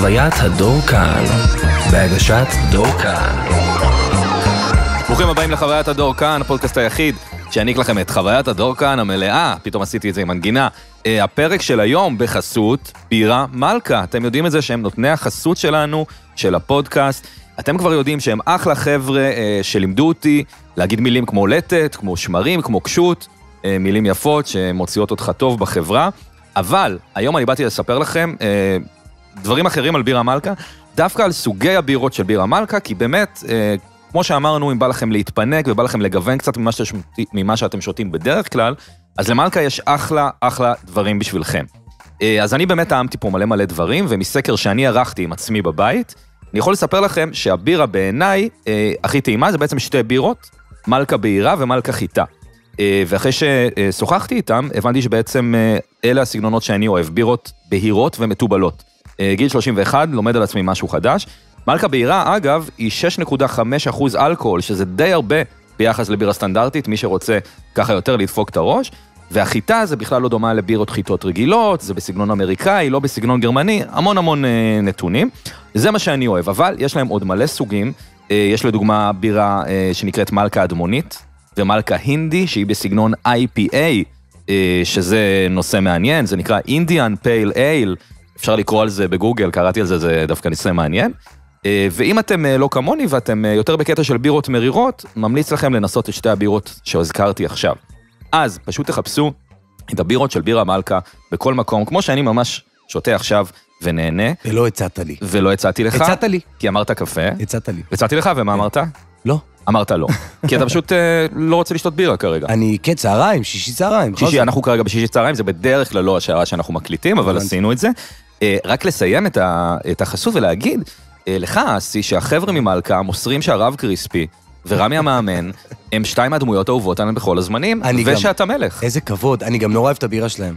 חוויית הדור כאן, בהגשת דור כאן. ברוכים הבאים לחוויית הדור כאן, הפודקאסט היחיד שיעניק לכם את חוויית הדור כאן המלאה, פתאום עשיתי את זה עם מנגינה. אה, הפרק של היום בחסות בירה מלכה. אתם יודעים את זה שהם נותני החסות שלנו, של הפודקאסט. אתם כבר יודעים שהם אחלה חבר'ה אה, שלימדו אותי להגיד מילים כמו לטט, כמו שמרים, כמו קשות, אה, מילים יפות שמוציאות אותך טוב בחברה. אבל היום אני באתי לספר לכם דברים אחרים על בירה מלכה, דווקא על סוגי הבירות של בירה מלכה, כי באמת, אה, כמו שאמרנו, אם בא לכם להתפנק ובא לכם לגוון קצת ממה, שת, ממה שאתם שותים בדרך כלל, אז למלכה יש אחלה, אחלה דברים בשבילכם. אה, אז אני באמת טעמתי פה מלא מלא דברים, ומסקר שאני ערכתי עם עצמי בבית, אני יכול לספר לכם שהבירה בעיניי אה, הכי טעימה, זה בעצם שתי בירות, מלכה בעירה ומלכה חיטה. אה, ואחרי ששוחחתי איתם, הבנתי שבעצם אה, אלה הסגנונות שאני אוהב, בירות בהירות ומתובלות. אה, גיל 31, לומד על עצמי משהו חדש. מלכה בהירה, אגב, היא 6.5% אחוז אלכוהול, שזה די הרבה ביחס לבירה סטנדרטית, מי שרוצה ככה יותר לדפוק את הראש. והחיטה זה בכלל לא דומה לבירות חיטות רגילות, זה בסגנון אמריקאי, לא בסגנון גרמני, המון המון אה, נתונים. זה מה שאני אוהב, אבל יש להם עוד מלא סוגים. אה, יש לדוגמה בירה אה, שנקראת מלכה אדמונית, ומלכה הינדי, שהיא בסגנון IPA, אה, שזה נושא מעניין, זה נקרא אינדיאן פייל אייל. אפשר לקרוא על זה בגוגל, קראתי על זה, זה דווקא נושא מעניין. אה, ואם אתם אה, לא כמוני ואתם אה, יותר בקטע של בירות מרירות, ממליץ לכם לנסות את שתי הבירות שהזכרתי עכשיו. אז פשוט תחפשו את הבירות של בירה מלכה בכל מקום, כמו שאני ממש שותה עכשיו ונהנה. ולא הצעת לי. ולא הצעתי לך. הצעת לי. כי אמרת קפה. הצעת לי. הצעתי לך, ומה אמרת? לא. אמרת לא. כי אתה פשוט לא רוצה לשתות בירה כרגע. אני, כן, צהריים, שישי צהריים. שישי, אנחנו כרגע בשישי צהריים, זה בדרך כלל לא השערה שאנחנו מקליטים, אבל עשינו את זה. אה, רק לסיים את, ה, את החשוף ולהגיד, אה, לך אסי, שהחבר'ה ממלכה מוסרים שהרב קריספי ורמי המאמן הם שתיים מהדמויות האהובות עליהם בכל הזמנים, ושאתה גם, מלך. איזה כבוד, אני גם נורא אוהב את הבירה שלהם.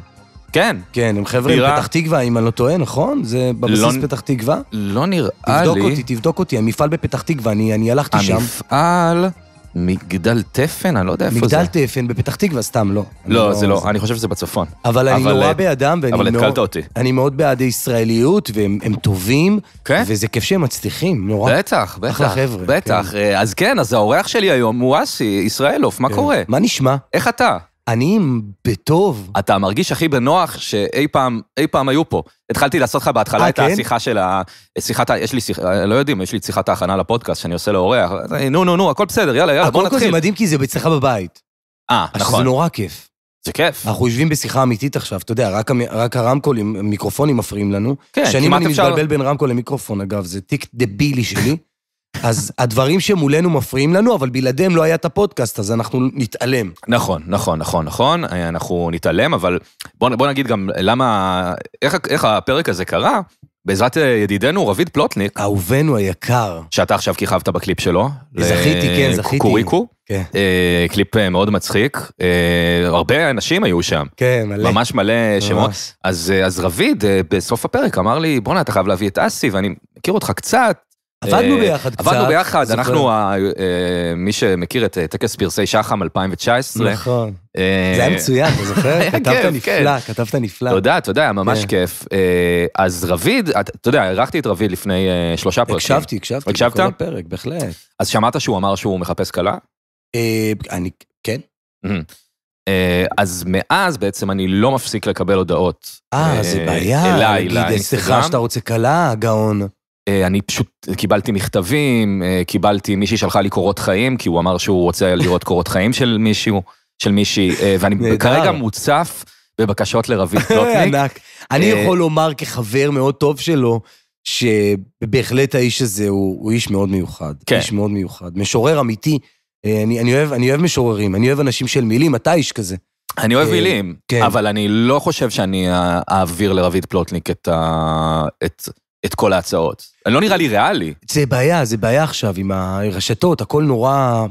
כן. כן, הם חבר'ה בירה... מפתח תקווה, אם אני לא טועה, נכון? זה בבסיס לא... פתח תקווה? לא נראה תבדוק לי. תבדוק אותי, תבדוק אותי, המפעל בפתח תקווה, אני, אני הלכתי המפעל... שם. המפעל... מגדל תפן? אני לא יודע איפה זה. מגדל תפן בפתח תקווה, סתם, לא. לא, לא זה לא, אני חושב שזה בצפון. אבל, אבל אני נורא את... אה, בעדם, ואני אבל מאוד... אבל התקלת אותי. אני מאוד בעד הישראליות, והם טובים, כן? וזה כיף שהם מצליחים, נורא. בטח, בטח. אחלה חבר'ה. בטח, כן. אה, אז כן, אז האורח שלי היום הוא אסי, ישראלוף, מה כן. קורה? מה נשמע? איך אתה? אני בטוב. אתה מרגיש הכי בנוח שאי פעם, אי פעם היו פה. התחלתי לעשות לך בהתחלה 아, אה, את כן? השיחה של ה... שיחת ה... יש לי שיחה, אה, לא יודעים, יש לי שיחת ההכנה לפודקאסט שאני עושה לאורח. אה, נו, נו, נו, הכל בסדר, יאללה, יאללה, בוא נתחיל. הכל זה מדהים כי זה אצלך בבית. אה, נכון. זה נורא כיף. זה כיף. אנחנו יושבים בשיחה אמיתית עכשיו, אתה יודע, רק, רק הרמקולים, מיקרופונים מפריעים לנו. כן, כמעט אפשר... שנים אני מתבלבל בין רמקול למיקרופון, אגב, זה טיק דבילי שלי. אז הדברים שמולנו מפריעים לנו, אבל בלעדיהם לא היה את הפודקאסט, אז אנחנו נתעלם. נכון, נכון, נכון, נכון, אנחנו נתעלם, אבל בוא, בוא נגיד גם למה, איך, איך הפרק הזה קרה, בעזרת אה, ידידנו רביד פלוטניק. אהובנו היקר. שאתה עכשיו כיכבת בקליפ שלו. אה, זכיתי, כן, אה, זכיתי. קוריקו. כן. קליפ מאוד מצחיק. הרבה אנשים היו שם. כן, מלא. ממש מלא שמות. אז, אז רביד בסוף הפרק אמר לי, בואנה, אתה חייב להביא את אסי, ואני מכיר אותך קצת, עבדנו אה, ביחד קצת. עבדנו ביחד, אנחנו, אה, מי שמכיר את אה, טקס פרסי שחם 2019. נכון. זה היה מצוין, אתה זוכר? כתבת נפלא, כן. כתבת נפלא. תודה, תודה, היה ממש כן. כיף. אז רביד, אתה יודע, אירחתי את רביד לפני שלושה פרקים. הקשבתי, הקשבתי. הקשבת? בכל הפרק, בהחלט. אז שמעת שהוא אמר שהוא מחפש כלה? אני, כן. אז מאז בעצם אני לא מפסיק לקבל הודעות. אה, זה בעיה. אליי, לאינסטגרם. להגיד, סליחה שאתה רוצה כלה, גאון. אה, אני פשוט קיבלתי מכתבים, אה, קיבלתי, מישהי שלחה לי קורות חיים, כי הוא אמר שהוא רוצה לראות קורות חיים של מישהו, של מישהי, אה, ואני כרגע מוצף בבקשות לרביד פלוטניק. אני יכול לומר כחבר מאוד טוב שלו, שבהחלט האיש הזה הוא, הוא איש מאוד מיוחד. כן. איש מאוד מיוחד. משורר אמיתי. אני, אני, אוהב, אני אוהב משוררים, אני אוהב אנשים של מילים, אתה איש כזה. אני אוהב מילים, כן. אבל אני לא חושב שאני אעביר לרביד פלוטניק את ה... את... את כל ההצעות. לא נראה לי ריאלי. זה בעיה, זה בעיה עכשיו עם הרשתות, הכל נורא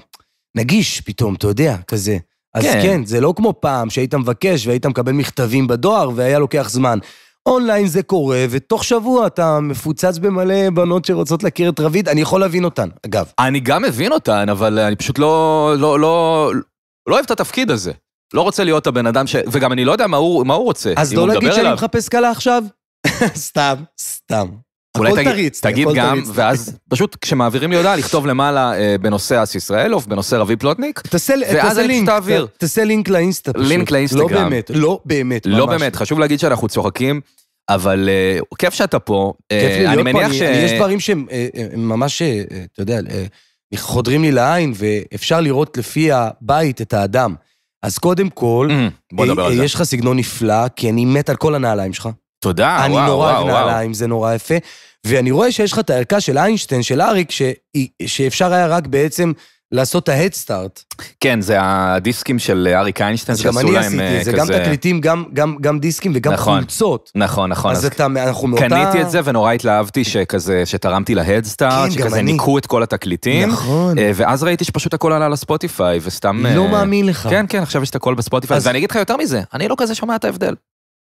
נגיש פתאום, אתה יודע, כזה. אז כן. כן, זה לא כמו פעם שהיית מבקש והיית מקבל מכתבים בדואר והיה לוקח זמן. אונליין זה קורה, ותוך שבוע אתה מפוצץ במלא בנות שרוצות להכיר את רביד, אני יכול להבין אותן, אגב. אני גם מבין אותן, אבל אני פשוט לא, לא, לא, לא אוהב את התפקיד הזה. לא רוצה להיות הבן אדם ש... וגם אני לא יודע מה הוא, מה הוא רוצה. אז לא להגיד שאני מחפש קלה עכשיו? סתם, סתם. אולי תגיד, תריץ, תגיד גם, תריץ. ואז פשוט כשמעבירים לי הודעה, לכתוב למעלה אה, בנושא אס ישראלוף, בנושא רבי פלוטניק, תעשה, ואז תעשה לינק, תעביר. ת, תעשה לינק לאינסטה פשוט. לינק לא לאינסטגרם. לא באמת, לא באמת, ממש. לא באמת, חשוב להגיד שאנחנו צוחקים, אבל אה, כיף שאתה פה. אה, כיף לי להיות פה, ש... אני, יש דברים שהם אה, אה ממש, אה, אתה יודע, אה, חודרים לי לעין, ואפשר לראות לפי הבית את האדם. אז קודם כל, mm, אה, אה, יש לך סגנון נפלא, כי אני מת על כל הנעליים שלך. תודה, וואו, וואו. אני נורא אוהב נעליים, זה נורא יפה. ואני רואה שיש לך את הערכה של איינשטיין, של אריק, ש... שאפשר היה רק בעצם לעשות את ההדסטארט. כן, זה הדיסקים של אריק איינשטיין שעשו להם כזה... גם אני עשיתי את אה, זה, גם תקליטים, גם, גם, גם דיסקים וגם נכון, חולצות. נכון, נכון. אז, אז אתה, אנחנו מאותה... קניתי את זה ונורא התלהבתי שכזה, שתרמתי להדסטארט, כן, שכזה ניקו את כל התקליטים. נכון. אה, ואז ראיתי שפשוט הכל עלה לספוטיפיי, וסתם... לא אה, מאמין לך. כן, כן, עכשיו יש את הכל בספוטיפיי. אז... ואני אגיד לך יותר מזה, אני לא כזה שומע את ההבדל.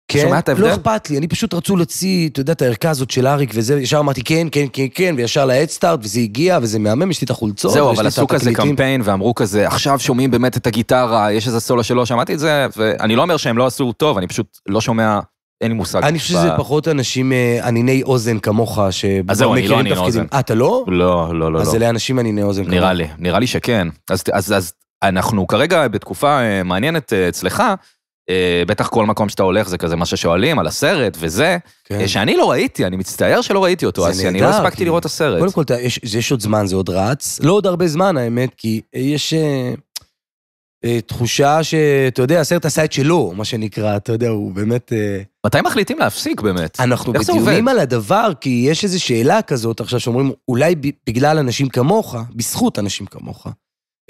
כן, לא אכפת לי, אני פשוט רצו להוציא, אתה יודע, את הערכה הזאת של אריק וזה, ישר אמרתי כן, כן, כן, כן, וישר להדסטארט, וזה הגיע, וזה מהמם, יש לי את החולצות, זהו, אבל עשו כזה קמפיין, ואמרו כזה, עכשיו שומעים באמת את הגיטרה, יש איזה סולו שלא שמעתי את זה, ואני לא אומר שהם לא עשו טוב, אני פשוט לא שומע אין לי מושג. אני חושב שזה פחות אנשים אה, עניני אוזן כמוך, שבו מכירים לא תפקידים. אה, אתה לא? לא, לא, לא. אז לא. אלה אנשים עניני אוזן כמוך. נראה לי, נראה לי שכן. אז אנחנו כרגע בתקופה אה, מעניינת אה, אצלך, אה, בטח כל מקום שאתה הולך זה כזה מה ששואלים על הסרט וזה, כן. אה, שאני לא ראיתי, אני מצטער שלא ראיתי אותו, אז נדע, אני לא הספקתי כי... כאילו. לראות את הסרט. קודם כל, יש, יש עוד זמן, זה עוד רץ. לא עוד הרבה זמן, האמת, כי יש... אה, אה, תחושה שאתה יודע, הסרט עשה את שלו, מה שנקרא, אתה יודע, הוא באמת... אה... מתי מחליטים להפסיק באמת? אנחנו בדיונים על הדבר, כי יש איזו שאלה כזאת עכשיו שאומרים, אולי בגלל אנשים כמוך, בזכות אנשים כמוך,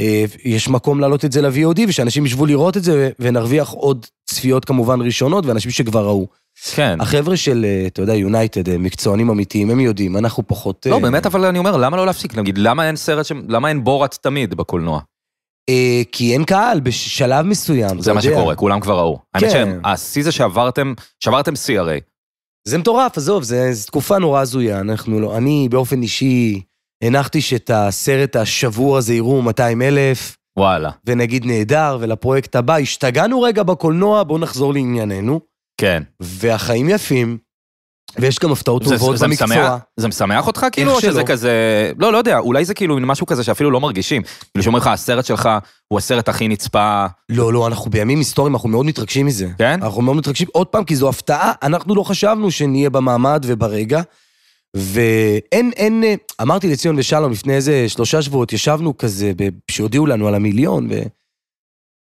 אה, יש מקום להעלות את זה ל-VOD ושאנשים ישבו לראות את זה ונרוויח עוד צפיות כמובן ראשונות ואנשים שכבר ראו. כן. החבר'ה של, אה, אתה יודע, יונייטד, אה, מקצוענים אמיתיים, הם יודעים, אנחנו פחות... לא, באמת, אבל אני אומר, למה לא להפסיק? נגיד, למה אין סרט, למה אין בורת תמיד בקולנוע? כי אין קהל בשלב מסוים, זה מה שקורה, כולם כבר ראו. האמת כן. שהשיא זה שעברתם, שברתם שיא הרי. זה מטורף, עזוב, זו תקופה נורא הזויה, אנחנו לא, אני באופן אישי... הנחתי שאת הסרט השבוע הזה יראו 200 אלף. וואלה. ונגיד נהדר, ולפרויקט הבא, השתגענו רגע בקולנוע, בואו נחזור לענייננו. כן. והחיים יפים, ויש גם הפתעות טובות זה, במקצוע. משמח, זה משמח אותך כאילו, או שזה כזה... לא, לא יודע, אולי זה כאילו משהו כזה שאפילו לא מרגישים. כאילו שאומרים לך, הסרט שלך הוא הסרט הכי נצפה. לא, לא, אנחנו בימים היסטוריים, אנחנו מאוד מתרגשים מזה. כן? אנחנו מאוד מתרגשים, עוד פעם, כי זו הפתעה, אנחנו לא חשבנו שנהיה במעמד וברגע. ואין, אין, אמרתי לציון ושלום לפני איזה שלושה שבועות, ישבנו כזה, שהודיעו לנו על המיליון,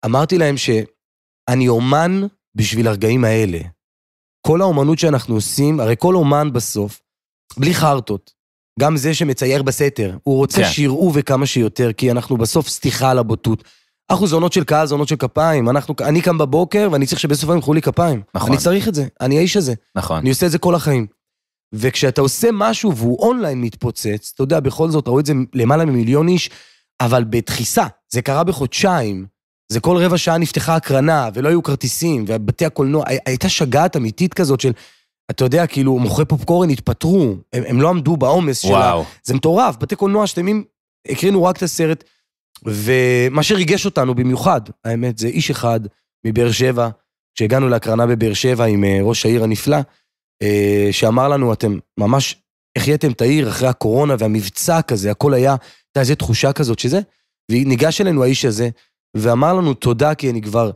ואמרתי להם שאני אומן בשביל הרגעים האלה. כל האומנות שאנחנו עושים, הרי כל אומן בסוף, בלי חרטות, גם זה שמצייר בסתר, הוא רוצה כן. שיראו וכמה שיותר, כי אנחנו בסוף סטיחה על הבוטות. אנחנו זונות של קהל, זונות של כפיים. אנחנו, אני קם בבוקר ואני צריך שבסוף היום ימחאו לי כפיים. נכון. אני צריך את זה, אני האיש הזה. נכון. אני עושה את זה כל החיים. וכשאתה עושה משהו והוא אונליין מתפוצץ, אתה יודע, בכל זאת, ראו את זה למעלה ממיליון איש, אבל בדחיסה, זה קרה בחודשיים. זה כל רבע שעה נפתחה הקרנה, ולא היו כרטיסים, ובתי הקולנוע, הייתה שגעת אמיתית כזאת של, אתה יודע, כאילו, מוכרי פופקורן התפטרו, הם, הם לא עמדו בעומס שלה. זה מטורף, בתי קולנוע שלמים, הקרינו רק את הסרט, ומה שריגש אותנו במיוחד, האמת, זה איש אחד מבאר שבע, כשהגענו להקרנה בבאר שבע עם אה, ראש העיר הנפלא, אה, שאמר לנו, אתם ממש החייתם את העיר אחרי הקורונה והמבצע כזה, הכל היה, הייתה איזו תחושה כזאת שזה, וניגש אלינו האיש הזה, ואמר לנו, תודה, כי אני כבר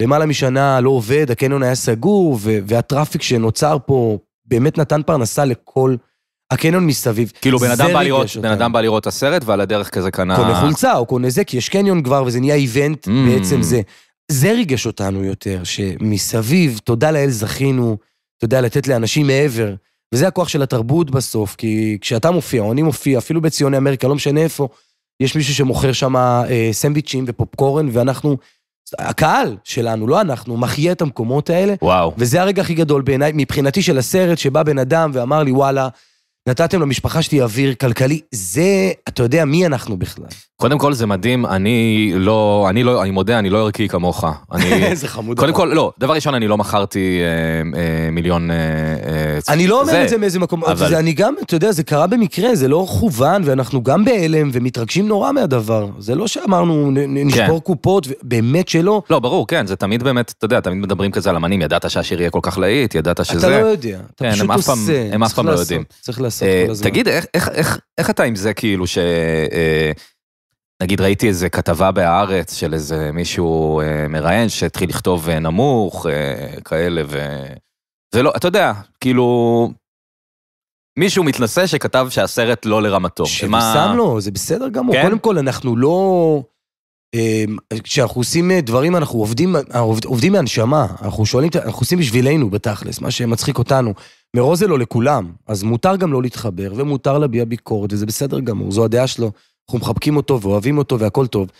למעלה משנה לא עובד, הקניון היה סגור, והטראפיק שנוצר פה באמת נתן פרנסה לכל... הקניון מסביב. כאילו בן אדם, בא לראות, בן אדם בא לראות את הסרט ועל הדרך כזה קנה... קונה חולצה או קונה זה, כי יש קניון כבר וזה נהיה איבנט mm. בעצם זה. זה ריגש אותנו יותר, שמסביב, תודה לאל זכינו אתה יודע, לתת לאנשים מעבר. וזה הכוח של התרבות בסוף, כי כשאתה מופיע, או אני מופיע, אפילו בציוני אמריקה, לא משנה איפה, יש מישהו שמוכר שם אה, סנדוויצ'ים ופופקורן, ואנחנו, הקהל שלנו, לא אנחנו, מחיה את המקומות האלה. וואו. וזה הרגע הכי גדול בעיניי, מבחינתי של הסרט, שבא בן אדם ואמר לי, וואלה, נתתם למשפחה שלי אוויר כלכלי, זה, אתה יודע מי אנחנו בכלל. קודם כל זה מדהים, אני לא, אני לא, אני מודה, אני לא ערכי כמוך. אני... איזה חמוד. קודם כל, לא, דבר ראשון, אני לא מכרתי אה, אה, מיליון... אה, אה, אני לא אומר זה, את זה מאיזה מקום, אבל... זה, אני גם, אתה יודע, זה קרה במקרה, זה לא כוון, ואנחנו גם בהלם ומתרגשים נורא מהדבר. זה לא שאמרנו, כן. נשבור כן. קופות, באמת שלא. לא, ברור, כן, זה תמיד באמת, אתה יודע, תמיד מדברים כזה על אמנים, ידעת שהשיר יהיה כל כך להיט, ידעת שזה... אתה לא יודע, אתה כן, פשוט הם עושה. הם אף פעם לא יודעים. צריך לעשות. לעשות אה, כל הזמן. תגיד, איך, איך, איך, איך אתה עם זה כאילו ש... אה, נגיד ראיתי איזה כתבה בהארץ של איזה מישהו אה, מראיין שהתחיל לכתוב נמוך, כאלה ו... זה לא, אתה יודע, כאילו... מישהו מתנשא שכתב שהסרט לא לרמתו. שבסם לו, זה בסדר גמור. כן? קודם כל, אנחנו לא... כשאנחנו עושים דברים, אנחנו עובדים, עובדים מהנשמה, אנחנו שואלים, אנחנו עושים בשבילנו בתכלס, מה שמצחיק אותנו. מראש זה לא לכולם, אז מותר גם לא להתחבר, ומותר להביע ביקורת, וזה בסדר גמור, זו הדעה שלו. אנחנו מחבקים אותו ואוהבים אותו והכל טוב.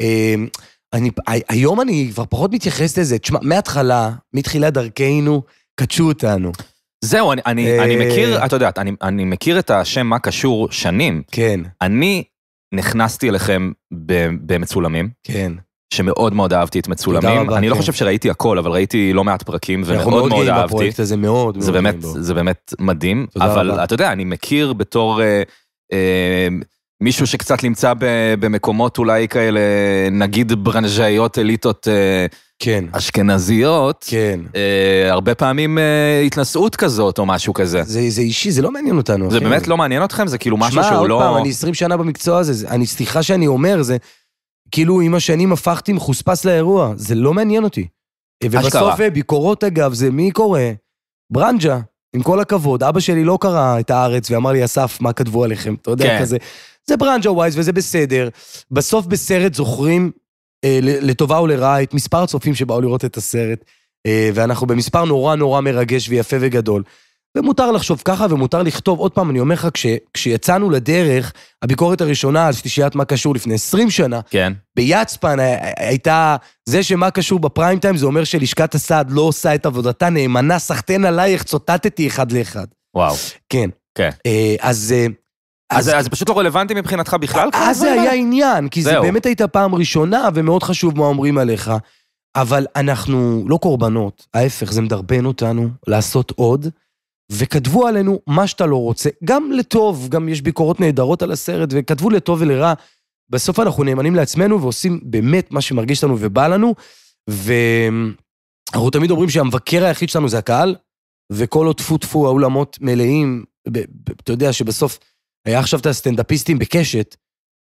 אמ, אני, היום אני כבר פחות מתייחס לזה. תשמע, מההתחלה, מתחילת דרכנו, קדשו אותנו. זהו, אני, אני, אני אה, מכיר, את יודעת, אני, אני מכיר את השם מה קשור שנים. כן. אני נכנסתי אליכם במצולמים. כן. שמאוד מאוד אהבתי את מצולמים, אני לא כן. חושב שראיתי הכל, אבל ראיתי לא מעט פרקים ומאוד מאוד אהבתי. זה באמת מדהים, אבל אתה יודע, אני מכיר בתור אה, אה, מישהו שקצת נמצא במקומות אולי כאלה, נגיד ברנז'איות אליטות אה, כן. אשכנזיות, כן. אה, הרבה פעמים אה, התנשאות כזאת או משהו כזה. זה, זה אישי, זה לא מעניין אותנו. זה אחי. באמת לא מעניין אתכם? זה כאילו משהו שהוא לא... שמע, עוד פעם, אני 20 שנה במקצוע הזה, אני, סליחה שאני אומר, זה... כאילו עם השנים הפכתי מחוספס לאירוע, זה לא מעניין אותי. ובסוף אשכרה. ביקורות אגב, זה מי קורא? ברנג'ה, עם כל הכבוד, אבא שלי לא קרא את הארץ ואמר לי, אסף, מה כתבו עליכם? אתה יודע, כן. כזה. זה ברנג'ה ווייז וזה בסדר. בסוף בסרט זוכרים, אה, לטובה או לרעה, את מספר הצופים שבאו לראות את הסרט, אה, ואנחנו במספר נורא נורא מרגש ויפה וגדול. ומותר לחשוב ככה, ומותר לכתוב, עוד פעם, אני אומר לך, כש, כשיצאנו לדרך, הביקורת הראשונה על שלישיית מה קשור לפני 20 שנה, כן. ביצפן אה, אה, הייתה, זה שמה קשור בפריים טיים, זה אומר שלשכת הסעד לא עושה את עבודתה נאמנה, סחטיין עלייך, צוטטתי אחד לאחד. וואו. כן. כן. אה, אז... אז, אז, אז פשוט לא רלוונטי מבחינתך בכלל? אז זה היה עניין, כי זהו. זה באמת הייתה פעם ראשונה, ומאוד חשוב מה אומרים עליך. אבל אנחנו לא קורבנות, ההפך, זה מדרבן אותנו לעשות עוד. וכתבו עלינו מה שאתה לא רוצה, גם לטוב, גם יש ביקורות נהדרות על הסרט, וכתבו לטוב ולרע. בסוף אנחנו נאמנים לעצמנו ועושים באמת מה שמרגיש לנו ובא לנו, ואנחנו תמיד אומרים שהמבקר היחיד שלנו זה הקהל, וכל עוד טפו טפו האולמות מלאים, אתה יודע שבסוף היה עכשיו את הסטנדאפיסטים בקשת,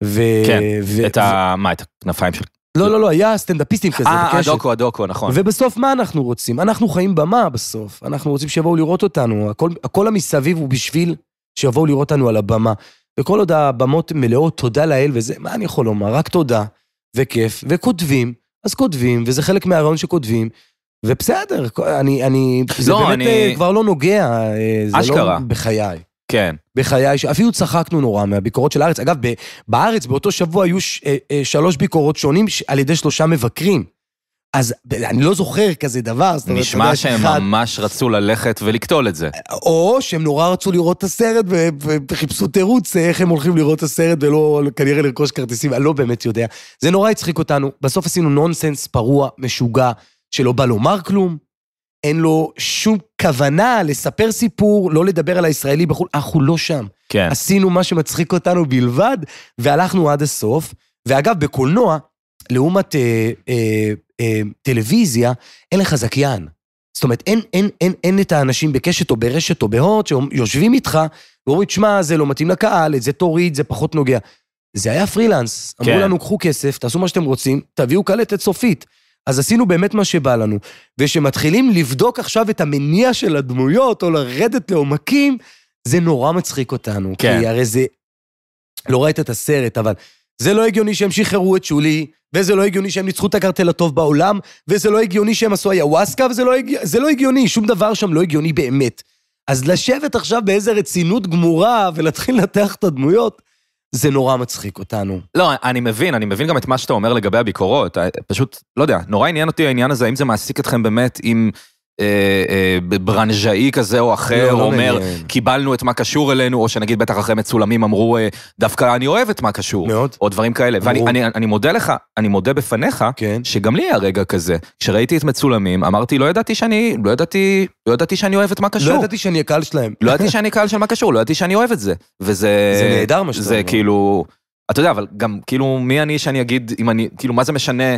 ו... כן, ו... את ו... ה... מה, את הכנפיים של לא, לא, לא, היה סטנדאפיסטים כזה, אה, אה, בקשת. אה, הדוקו, הדוקו, נכון. ובסוף מה אנחנו רוצים? אנחנו חיים במה בסוף. אנחנו רוצים שיבואו לראות אותנו. הכל, הכל המסביב הוא בשביל שיבואו לראות אותנו על הבמה. וכל עוד הבמות מלאות תודה לאל וזה, מה אני יכול לומר? רק תודה, וכיף, וכותבים, אז כותבים, וזה חלק מהרעיון שכותבים, ובסדר, אני, אני, לא, זה באמת אני... אה, כבר לא נוגע, זה לא אשכרה. לא בחיי. כן. בחיי, אפילו צחקנו נורא מהביקורות של הארץ. אגב, בארץ באותו שבוע היו ש, אה, אה, שלוש ביקורות שונים על ידי שלושה מבקרים. אז אני לא זוכר כזה דבר. נשמע אומרת, שהם אחד... ממש רצו ללכת ולקטול את זה. או שהם נורא רצו לראות את הסרט ו- וחיפשו תירוץ איך הם הולכים לראות את הסרט ולא כנראה לרכוש כרטיסים, אני לא באמת יודע. זה נורא הצחיק אותנו. בסוף עשינו נונסנס פרוע, משוגע, שלא בא לומר כלום, אין לו שום כוונה לספר סיפור, לא לדבר על הישראלי בחו"ל, אנחנו לא שם. כן. עשינו מה שמצחיק אותנו בלבד, והלכנו עד הסוף. ואגב, בקולנוע, לעומת אה, אה, אה, טלוויזיה, אין לך זכיין. זאת אומרת, אין, אין, אין, אין את האנשים בקשת או ברשת או בהוט שיושבים איתך ואומרים, שמע, זה לא מתאים לקהל, את זה תוריד, זה פחות נוגע. זה היה פרילנס. כן. אמרו לנו, קחו כסף, תעשו מה שאתם רוצים, תביאו קלטת סופית. אז עשינו באמת מה שבא לנו. וכשמתחילים לבדוק עכשיו את המניע של הדמויות, או לרדת לעומקים, זה נורא מצחיק אותנו. כן. כי הרי זה... לא ראית את הסרט, אבל זה לא הגיוני שהם שחררו את שולי, וזה לא הגיוני שהם ניצחו את הקרטל הטוב בעולם, וזה לא הגיוני שהם עשו ayahuasca, וזה לא, הג... לא הגיוני, שום דבר שם לא הגיוני באמת. אז לשבת עכשיו באיזה רצינות גמורה ולהתחיל לנתח את הדמויות, זה נורא מצחיק אותנו. לא, אני מבין, אני מבין גם את מה שאתה אומר לגבי הביקורות. אה, פשוט, לא יודע, נורא עניין אותי העניין הזה, האם זה מעסיק אתכם באמת, אם... עם... אה, אה, ברנז'אי כזה או אחר לא, לא אומר, קיבלנו את מה קשור אלינו, או שנגיד בטח אחרי מצולמים אמרו, אה, דווקא אני אוהב את מה קשור. מאוד. או דברים כאלה. ואני אני, אני מודה לך, אני מודה בפניך, כן. שגם לי היה רגע כזה. כשראיתי את מצולמים, אמרתי, לא ידעתי שאני, לא ידעתי, לא ידעתי שאני אוהב את מה לא קשור. לא ידעתי שאני הקהל שלהם. לא ידעתי שאני קהל של מה קשור, לא ידעתי שאני אוהב את זה. וזה... זה נהדר מה שאתה אומר. זה כאילו... אתה יודע, אבל גם כאילו, מי אני שאני אגיד, אם אני, כאילו, מה זה משנה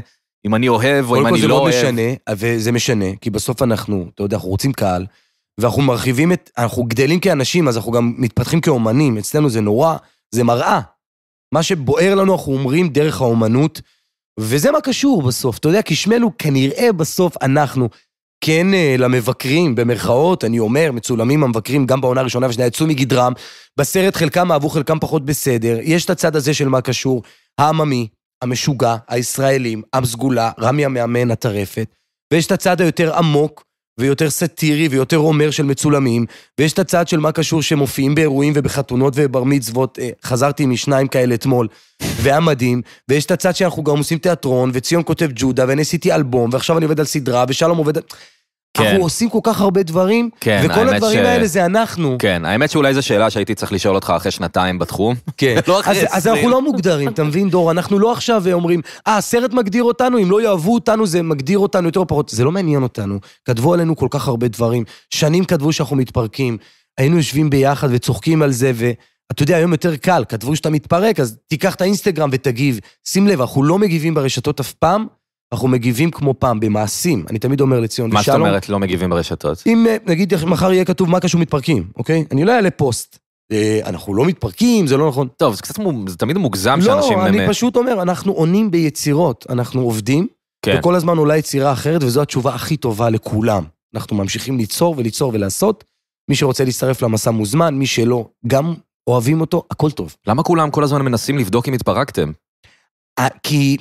אם אני אוהב או אם אני לא אוהב. קודם כל זה מאוד משנה, וזה משנה, כי בסוף אנחנו, אתה יודע, אנחנו רוצים קהל, ואנחנו מרחיבים את, אנחנו גדלים כאנשים, אז אנחנו גם מתפתחים כאומנים, אצלנו זה נורא, זה מראה. מה שבוער לנו אנחנו אומרים דרך האומנות, וזה מה קשור בסוף. אתה יודע, כי שמנו כנראה בסוף אנחנו, כן אה, למבקרים, במרכאות, אני אומר, מצולמים המבקרים גם בעונה הראשונה והשנייה, יצאו מגדרם. בסרט חלקם אהבו, חלקם פחות בסדר. יש את הצד הזה של מה קשור, העממי, המשוגע, הישראלים, עם סגולה, רמי המאמן, הטרפת, ויש את הצד היותר עמוק ויותר סאטירי ויותר אומר של מצולמים, ויש את הצד של מה קשור שמופיעים באירועים ובחתונות ובר מצוות, אה, חזרתי משניים כאלה אתמול, והיה מדהים, ויש את הצד שאנחנו גם עושים תיאטרון, וציון כותב ג'ודה, ואני עשיתי אלבום, ועכשיו אני עובד על סדרה, ושלום עובד... על... כן. אנחנו עושים כל כך הרבה דברים, כן, וכל הדברים ש... האלה זה אנחנו. כן, האמת שאולי זו שאלה שהייתי צריך לשאול אותך אחרי שנתיים בתחום. כן, לא אז אנחנו לא מוגדרים, אתה מבין, דור? אנחנו לא עכשיו אה, אומרים, אה, הסרט מגדיר אותנו, אם לא יאהבו אותנו זה מגדיר אותנו יותר או פחות. זה לא מעניין אותנו. כתבו עלינו כל כך הרבה דברים. שנים כתבו שאנחנו מתפרקים. היינו יושבים ביחד וצוחקים על זה, ואתה יודע, היום יותר קל, כתבו שאתה מתפרק, אז תיקח את האינסטגרם ותגיב. שים לב, אנחנו לא מגיבים ברשתות אף פעם. אנחנו מגיבים כמו פעם, במעשים. אני תמיד אומר לציון ושלום. מה זאת אומרת לא מגיבים ברשתות? אם אה, נגיד מחר יהיה כתוב מה קשור מתפרקים, אוקיי? אני לא אעלה פוסט. אה, אנחנו לא מתפרקים, זה לא נכון. טוב, זה קצת, זה תמיד מוגזם לא, שאנשים... לא, אני פשוט אומר, אנחנו עונים ביצירות. אנחנו עובדים, כן. וכל הזמן עולה יצירה אחרת, וזו התשובה הכי טובה לכולם. אנחנו ממשיכים ליצור וליצור ולעשות. מי שרוצה להצטרף למסע מוזמן, מי שלא, גם אוהבים אותו, הכל טוב. למה כולם כל הזמן מנסים לבדוק אם התפרקתם? אה, כי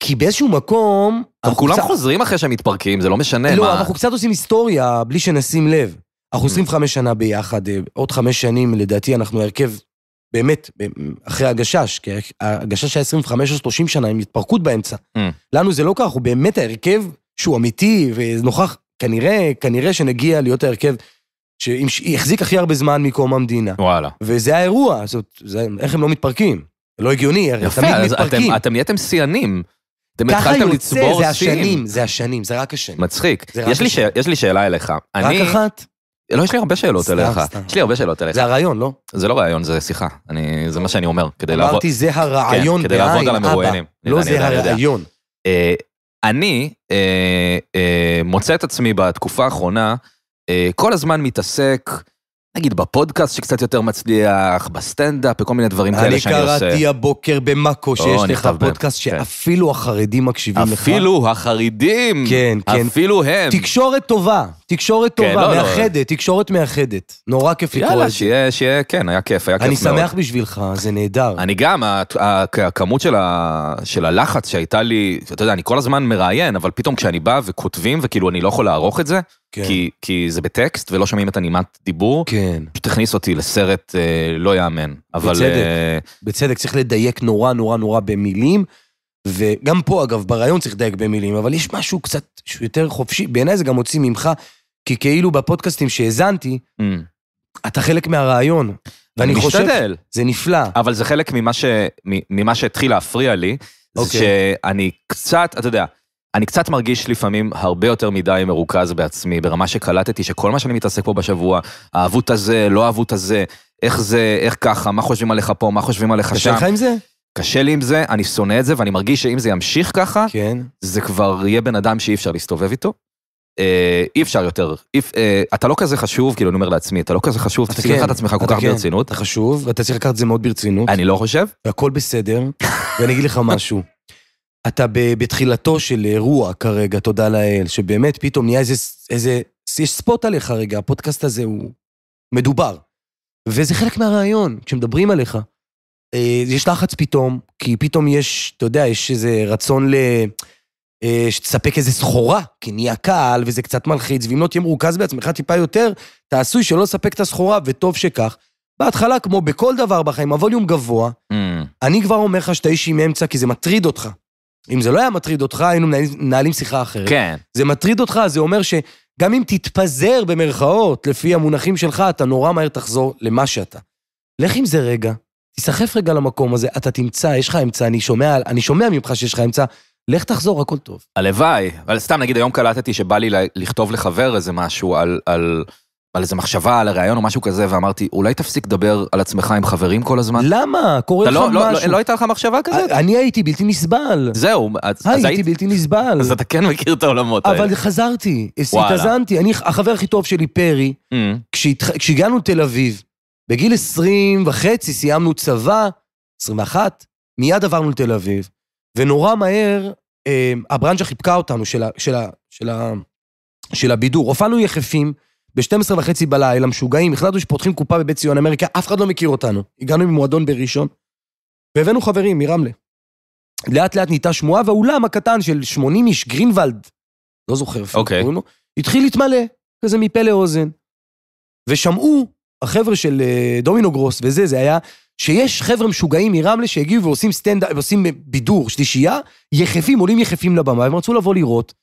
כי באיזשהו מקום... טוב, כולם קצת... חוזרים אחרי שהם מתפרקים, זה לא משנה לא, מה... לא, אנחנו קצת עושים היסטוריה בלי שנשים לב. אנחנו 25 mm. שנה ביחד, אה, עוד חמש שנים לדעתי אנחנו הרכב באמת, אחרי הגשש, כי הגשש היה 25 או 30 שנה עם התפרקות באמצע. Mm. לנו זה לא כך, הוא באמת ההרכב שהוא אמיתי ונוכח, כנראה, כנראה שנגיע להיות ההרכב שהחזיק הכי הרבה זמן מקום המדינה. וואלה. וזה האירוע, זאת, זה, איך הם לא מתפרקים? לא הגיוני, הרי יפה, תמיד מתפרקים. יפה, אתם נהייתם שיאנים. אתם התחלתם לצבור זה השנים, זה השנים, זה רק השנים. מצחיק. יש לי שאלה אליך. רק אחת? לא, יש לי הרבה שאלות אליך. יש לי הרבה שאלות אליך. זה הרעיון, לא? זה לא רעיון, זה שיחה. זה מה שאני אומר, כדי לעבוד... אמרתי, זה כן, הרעיון בעין, אבא. לא זה הרעיון. אה, אני אה, אה, מוצא את עצמי בתקופה האחרונה כל הזמן מתעסק נגיד בפודקאסט שקצת יותר מצליח, בסטנדאפ, בכל מיני דברים כאלה שאני עושה. אני קראתי הבוקר במאקו שיש לך פודקאסט כן. שאפילו החרדים מקשיבים אפילו לך. אפילו החרדים! כן, כן. אפילו הם. תקשורת טובה. תקשורת טובה, כן, לא, לא. מאחדת, לא. תקשורת מאחדת. נורא כיף לקרוא את זה. יאללה, שיהיה, שיהיה, כן, היה כיף, היה כיף מאוד. אני שמח בשבילך, זה נהדר. אני גם, הכמות של, ה, של הלחץ שהייתה לי, אתה יודע, אני כל הזמן מראיין, אבל פתאום כשאני בא וכותבים, וכאילו אני לא יכול לערוך את זה, כן. כי, כי זה בטקסט ולא שומעים את הנימת דיבור, כן. פשוט הכניס אותי לסרט אה, לא יאמן. אבל... בצדק, אה... בצדק, צריך לדייק נורא נורא נורא במילים. וגם פה, אגב, ברעיון צריך לדייק במילים, אבל יש משהו קצת שהוא יותר חופשי, בעיניי זה גם מוציא ממך כי כאילו בפודקאסטים שהאזנתי, mm. אתה חלק מהרעיון. ואני משתדל. חושב, משתדל. זה נפלא. אבל זה חלק ממה, ש... ממה שהתחיל להפריע לי, okay. זה אוקיי. שאני קצת, אתה יודע, אני קצת מרגיש לפעמים הרבה יותר מדי מרוכז בעצמי, ברמה שקלטתי שכל מה שאני מתעסק פה בשבוע, האהבות הזה, לא האהבות הזה, איך זה, איך ככה, מה חושבים עליך פה, מה חושבים עליך שם. קשה לך עם זה? קשה לי עם זה, אני שונא את זה, ואני מרגיש שאם זה ימשיך ככה, כן. זה כבר יהיה בן אדם שאי אפשר להסתובב איתו. אה, אי אפשר יותר, אי, אה, אתה לא כזה חשוב, כאילו אני אומר לעצמי, אתה לא כזה חשוב, תפסיק לקחת את כן, עצמך כל כך כן. ברצינות. אתה חשוב, ואתה צריך לקחת את זה מאוד ברצינות. אני לא חושב. והכל בסדר, ואני אגיד לך משהו. אתה בתחילתו של אירוע כרגע, תודה לאל, שבאמת פתאום נהיה איזה, איזה, יש ספוט עליך רגע, הפודקאסט הזה הוא מדובר. וזה חלק מהרעיון, כשמדברים עליך. אה, יש לחץ פתאום, כי פתאום יש, אתה יודע, יש איזה רצון ל... אה, שתספק איזה סחורה, כי נהיה קהל וזה קצת מלחיץ, ואם לא תהיה מרוכז בעצמך טיפה יותר, אתה עשוי שלא לספק את הסחורה, וטוב שכך. בהתחלה, כמו בכל דבר בחיים, הווליום גבוה, mm. אני כבר אומר לך שאתה איש עם אמצע, כי זה מטריד אותך. אם זה לא היה מטריד אותך, היינו מנהלים שיחה אחרת. כן. זה מטריד אותך, זה אומר שגם אם תתפזר במרכאות, לפי המונחים שלך, אתה נורא מהר תחזור למה שאתה. לך עם זה רגע, תיסחף רגע למקום הזה, אתה תמצא, יש לך אמצע, אני שומע, אני שומע ממך שיש לך אמצע, לך תחזור, הכל טוב. הלוואי, אבל סתם נגיד היום קלטתי שבא לי לכתוב לחבר איזה משהו על, על, על איזה מחשבה, על הראיון או משהו כזה, ואמרתי, אולי תפסיק לדבר על עצמך עם חברים כל הזמן? למה? קורה לא- לך לא, משהו. לא, לא, לא הייתה לך מחשבה כזאת? אה, אני הייתי בלתי נסבל. זהו, אז, אה, הייתי הייתי בלתי נסבל. אז אתה כן מכיר את העולמות האלה. אבל חזרתי, התאזנתי. אני, החבר הכי טוב שלי, פרי, mm. כשהתח... כשהגענו לתל אביב, בגיל 20 וחצי סיימנו צבא, 21, מיד עברנו לתל אביב. ונורא מהר אה, הברנז'ה חיבקה אותנו של הבידור. הופענו יחפים ב-12 וחצי בלילה, משוגעים, החלטנו שפותחים קופה בבית ציון אמריקה, אף אחד לא מכיר אותנו. הגענו ממועדון בראשון, והבאנו חברים מרמלה. לאט לאט נהייתה שמועה, והאולם הקטן של 80 איש, גרינוולד, לא זוכר איפה okay. אוקיי. קוראים לו, התחיל להתמלא, כזה מפה לאוזן. ושמעו החבר'ה של אה, דומינו גרוס וזה, זה היה שיש חבר'ה משוגעים מרמלה שהגיעו ועושים סטנדאפ, עושים אה, בידור, שלישייה, יחפים, עולים יחפים לבמה, הם רצו לבוא לראות.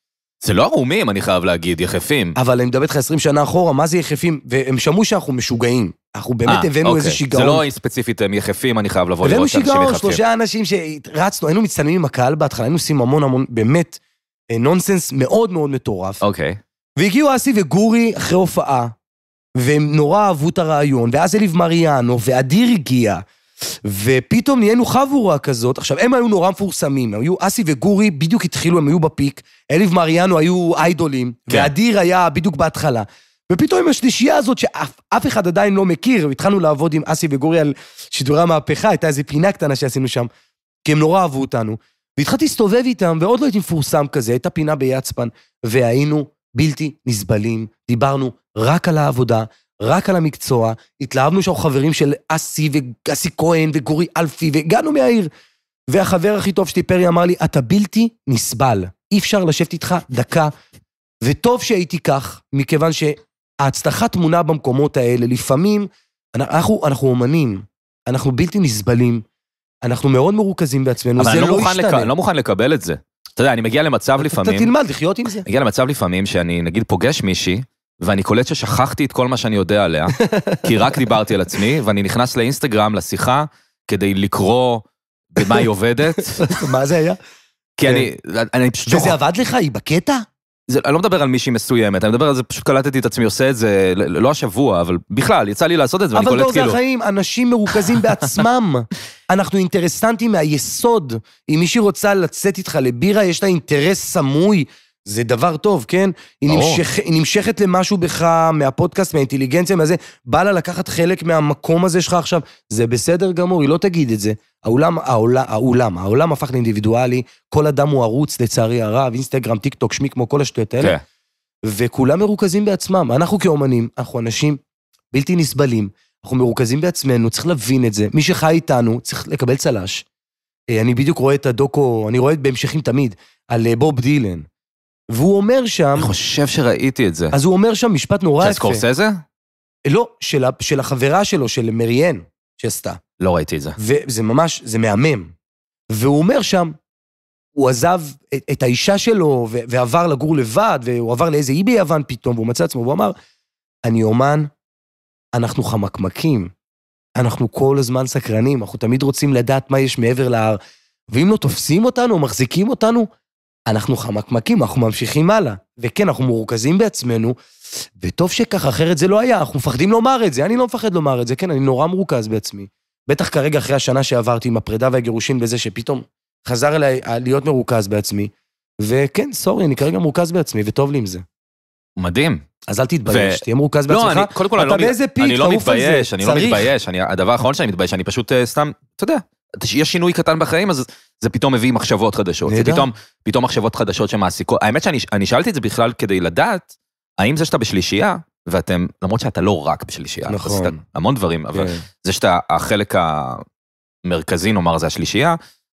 זה לא ערומים, אני חייב להגיד, יחפים. אבל אני מדבר איתך 20 שנה אחורה, מה זה יחפים? והם שמעו שאנחנו משוגעים. אנחנו באמת 아, אה, הבאנו אוקיי. איזה שיגעון. זה לא ספציפית הם יחפים, אני חייב לבוא לראות אנשים יחפים. הבאנו שיגעון, שלושה אנשים שרצנו, היינו מצטלמים עם הקהל בהתחלה, היינו עושים המון המון, באמת, נונסנס מאוד מאוד מטורף. אוקיי. והגיעו אסי וגורי אחרי הופעה, והם נורא אהבו את הרעיון, ואז אליב מריאנו, ואדיר הגיע, ופתאום נהיינו חבורה כזאת. עכשיו, הם היו נורא מפורסמים, היו אסי וגורי, בדיוק התחילו, הם היו בפיק, אליב מריאנו היו איידולים, כן. ואדיר היה בדיוק בהתחלה. ופתאום עם השלישייה הזאת, שאף אחד עדיין לא מכיר, התחלנו לעבוד עם אסי וגורי על שידורי המהפכה, הייתה איזו פינה קטנה שעשינו שם, כי הם נורא אהבו אותנו. והתחלתי להסתובב איתם, ועוד לא הייתי מפורסם כזה, הייתה פינה ביצפן, והיינו בלתי נסבלים, דיברנו רק על העבודה, רק על המקצוע, התלהבנו שאנחנו חברים של אסי ואסי כהן וגורי אלפי, והגענו מהעיר. והחבר הכי טוב שלי, פרי, אמר לי, אתה בלתי נסבל, אי אפשר לשבת איתך דקה. וטוב שהייתי כך, מכיוון שההצלחה טמונה במקומות האלה. לפעמים אנחנו, אנחנו אומנים, אנחנו בלתי נסבלים, אנחנו מאוד מרוכזים בעצמנו, זה לא, לא ישתנה. אבל אני לא מוכן לקבל את זה. אתה יודע, אני מגיע למצב לפעמים... אתה תלמד לחיות עם זה. אני מגיע למצב לפעמים שאני, נגיד, פוגש מישהי, ואני קולט ששכחתי את כל מה שאני יודע עליה, כי רק דיברתי על עצמי, ואני נכנס לאינסטגרם, לשיחה, כדי לקרוא במה היא עובדת. מה זה היה? כי אני, אה, אני פשוט... וזה עבד לך? היא בקטע? זה, אני לא מדבר על מישהי מסוימת, אני מדבר על זה, פשוט קלטתי את עצמי עושה את זה, לא, לא השבוע, אבל בכלל, יצא לי לעשות את זה, ואני קולט כאילו... אבל לא, זה החיים, אנשים מרוכזים בעצמם. אנחנו אינטרסנטים מהיסוד. אם מישהי רוצה לצאת איתך לבירה, יש לה אינטרס סמוי. זה דבר טוב, כן? היא, נמשכ, היא נמשכת למשהו בך, מהפודקאסט, מהאינטליגנציה, מהזה. בא לה לקחת חלק מהמקום הזה שלך עכשיו, זה בסדר גמור, היא לא תגיד את זה. העולם, העולם, העולם, העולם הפך לאינדיבידואלי, כל אדם הוא ערוץ, לצערי הרב, אינסטגרם, טיק טוק, שמי, כמו כל השטויות האלה. כן. וכולם מרוכזים בעצמם. אנחנו כאומנים, אנחנו אנשים בלתי נסבלים. אנחנו מרוכזים בעצמנו, צריך להבין את זה. מי שחי איתנו צריך לקבל צל"ש. אה, אני בדיוק רואה את הדוקו, אני רואה בהמשכים תמיד, על אה, בוב דילן. והוא אומר שם... אני חושב שראיתי את זה. אז הוא אומר שם משפט נורא יפה. של סקורסזה? אה, לא, של, של החברה שלו, של מריאן, שעשתה. לא ראיתי את זה. וזה ממש, זה מהמם. והוא אומר שם, הוא עזב את, את האישה שלו ו, ועבר לגור לבד, והוא עבר לאיזה אי ביוון פתאום, והוא מצא עצמו, והוא אמר, אני אומן, אנחנו חמקמקים, אנחנו כל הזמן סקרנים, אנחנו תמיד רוצים לדעת מה יש מעבר להר, ואם לא תופסים אותנו או מחזיקים אותנו, אנחנו חמקמקים, אנחנו ממשיכים הלאה. וכן, אנחנו מורכזים בעצמנו, וטוב שכך, אחרת זה לא היה, אנחנו מפחדים לומר את זה, אני לא מפחד לומר את זה, כן, אני נורא מורכז בעצמי. בטח כרגע אחרי השנה שעברתי עם הפרידה והגירושים בזה שפתאום חזר אליי להיות מרוכז בעצמי. וכן, סורי, אני כרגע מורכז בעצמי, וטוב לי עם זה. מדהים. אז אל תתבייש, ו... תהיה מרוכז לא, בעצמך. אני, קודם כל, אני לא, מת... פיק, אני לא מתבייש, אני לא צריך. לא מתבייש. אני, הדבר האחרון שאני מתבייש, אני פשוט uh, סתם, אתה יודע, יש שינוי קטן בחיים, אז זה פתאום מביא מחשבות חדשות. זה פתאום, פתאום מחשבות חדשות שמעסיקות. האמת שאני שאלתי את זה בכלל כדי לדעת, האם זה שאתה בשלישייה, ואתם, למרות שאתה לא רק בשלישייה, נכון. עשית המון דברים, אבל כן. זה שאתה, החלק המרכזי, נאמר, זה השלישייה,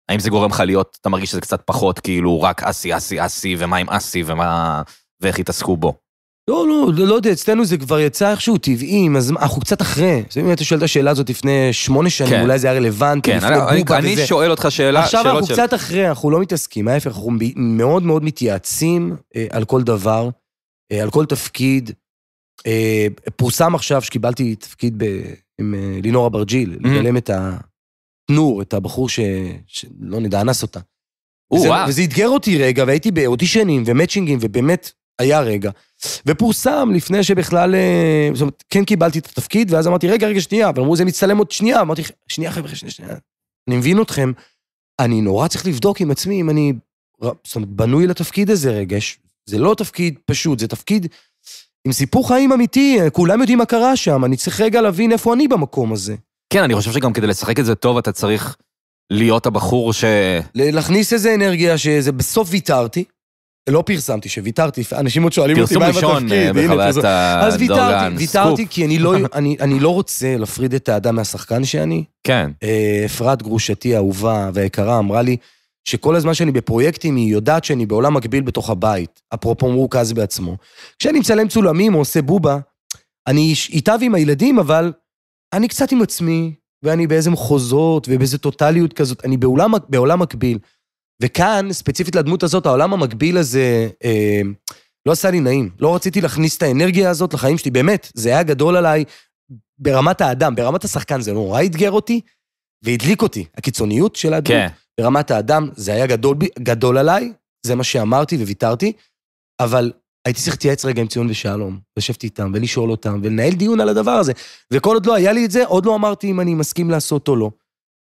האם זה גורם לך להיות, אתה מרגיש שזה קצת פחות, כאילו, רק אסי, אסי, אסי, ומה עם אסי, ומה... ואיך התעסקו בו. לא, לא, לא, לא יודע, אצלנו זה כבר יצא איכשהו טבעי, אז אנחנו קצת אחרי. אם היית שואל את השאלה הזאת לפני שמונה שנים, כן. אולי זה היה רלוונטי, כן, אני, אני, בובה אני וזה. שואל אותך שאלה, עכשיו אנחנו של... קצת אחרי, אנחנו לא מתעסקים, ההפך, אנחנו מאוד מאוד מתייעצים אה, על כל דבר, אה, על כל תפקיד. אה, פורסם עכשיו שקיבלתי תפקיד ב, עם אה, לינור אברג'יל, mm. hmm לגלם את התנור, את הבחור ש... שלא נדע, אנס אותה. וזה, וזה אתגר אותי רגע, והייתי באודישנים ומצ'ינגים, ובאמת היה רגע. ופורסם לפני שבכלל, אה, זאת אומרת, כן קיבלתי את התפקיד, ואז אמרתי, רגע, רגע, שנייה, אבל אמרו, זה מצטלם עוד שנייה. אמרתי, שנייה, חבר'ה, שנייה, שנייה. אני מבין אתכם, אני נורא צריך לבדוק עם עצמי אם אני, זאת אומרת, בנוי לתפקיד הזה רגע. זה לא תפקיד פשוט, זה תפקיד עם סיפור חיים אמיתי, אה, כולם יודעים מה קרה שם, אני צריך רגע להבין איפה אני במקום הזה. כן, אני חושב שגם כדי לשחק את זה טוב, אתה צריך להיות הבחור ש... להכניס איזה אנרגיה שזה בסוף ויתרתי, לא פרסמתי, שוויתרתי, אנשים עוד שואלים אותי מה עם התפקיד. אה, פרסום ראשון בחוויית הדורגן, אז ויתרתי, ויתרתי כי אני לא, אני, אני לא רוצה להפריד את האדם מהשחקן שאני. כן. אה, אפרת גרושתי האהובה והיקרה אמרה לי שכל הזמן שאני בפרויקטים, היא יודעת שאני בעולם מקביל בתוך הבית, אפרופו מרוכז בעצמו. כשאני מצלם צולמים או עושה בובה, אני איתה ועם הילדים, אבל אני קצת עם עצמי, ואני באיזה מחוזות ובאיזה טוטליות כזאת, אני בעולם, בעולם מקביל. וכאן, ספציפית לדמות הזאת, העולם המקביל הזה אה, לא עשה לי נעים. לא רציתי להכניס את האנרגיה הזאת לחיים שלי, באמת, זה היה גדול עליי ברמת האדם, ברמת השחקן זה נורא אתגר אותי והדליק אותי, הקיצוניות של הדמות. כן. ברמת האדם זה היה גדול, גדול עליי, זה מה שאמרתי וויתרתי, אבל הייתי צריך להתייעץ רגע עם ציון ושלום, לשבת איתם ולשאול אותם ולנהל דיון על הדבר הזה. וכל עוד לא היה לי את זה, עוד לא אמרתי אם אני מסכים לעשות או לא.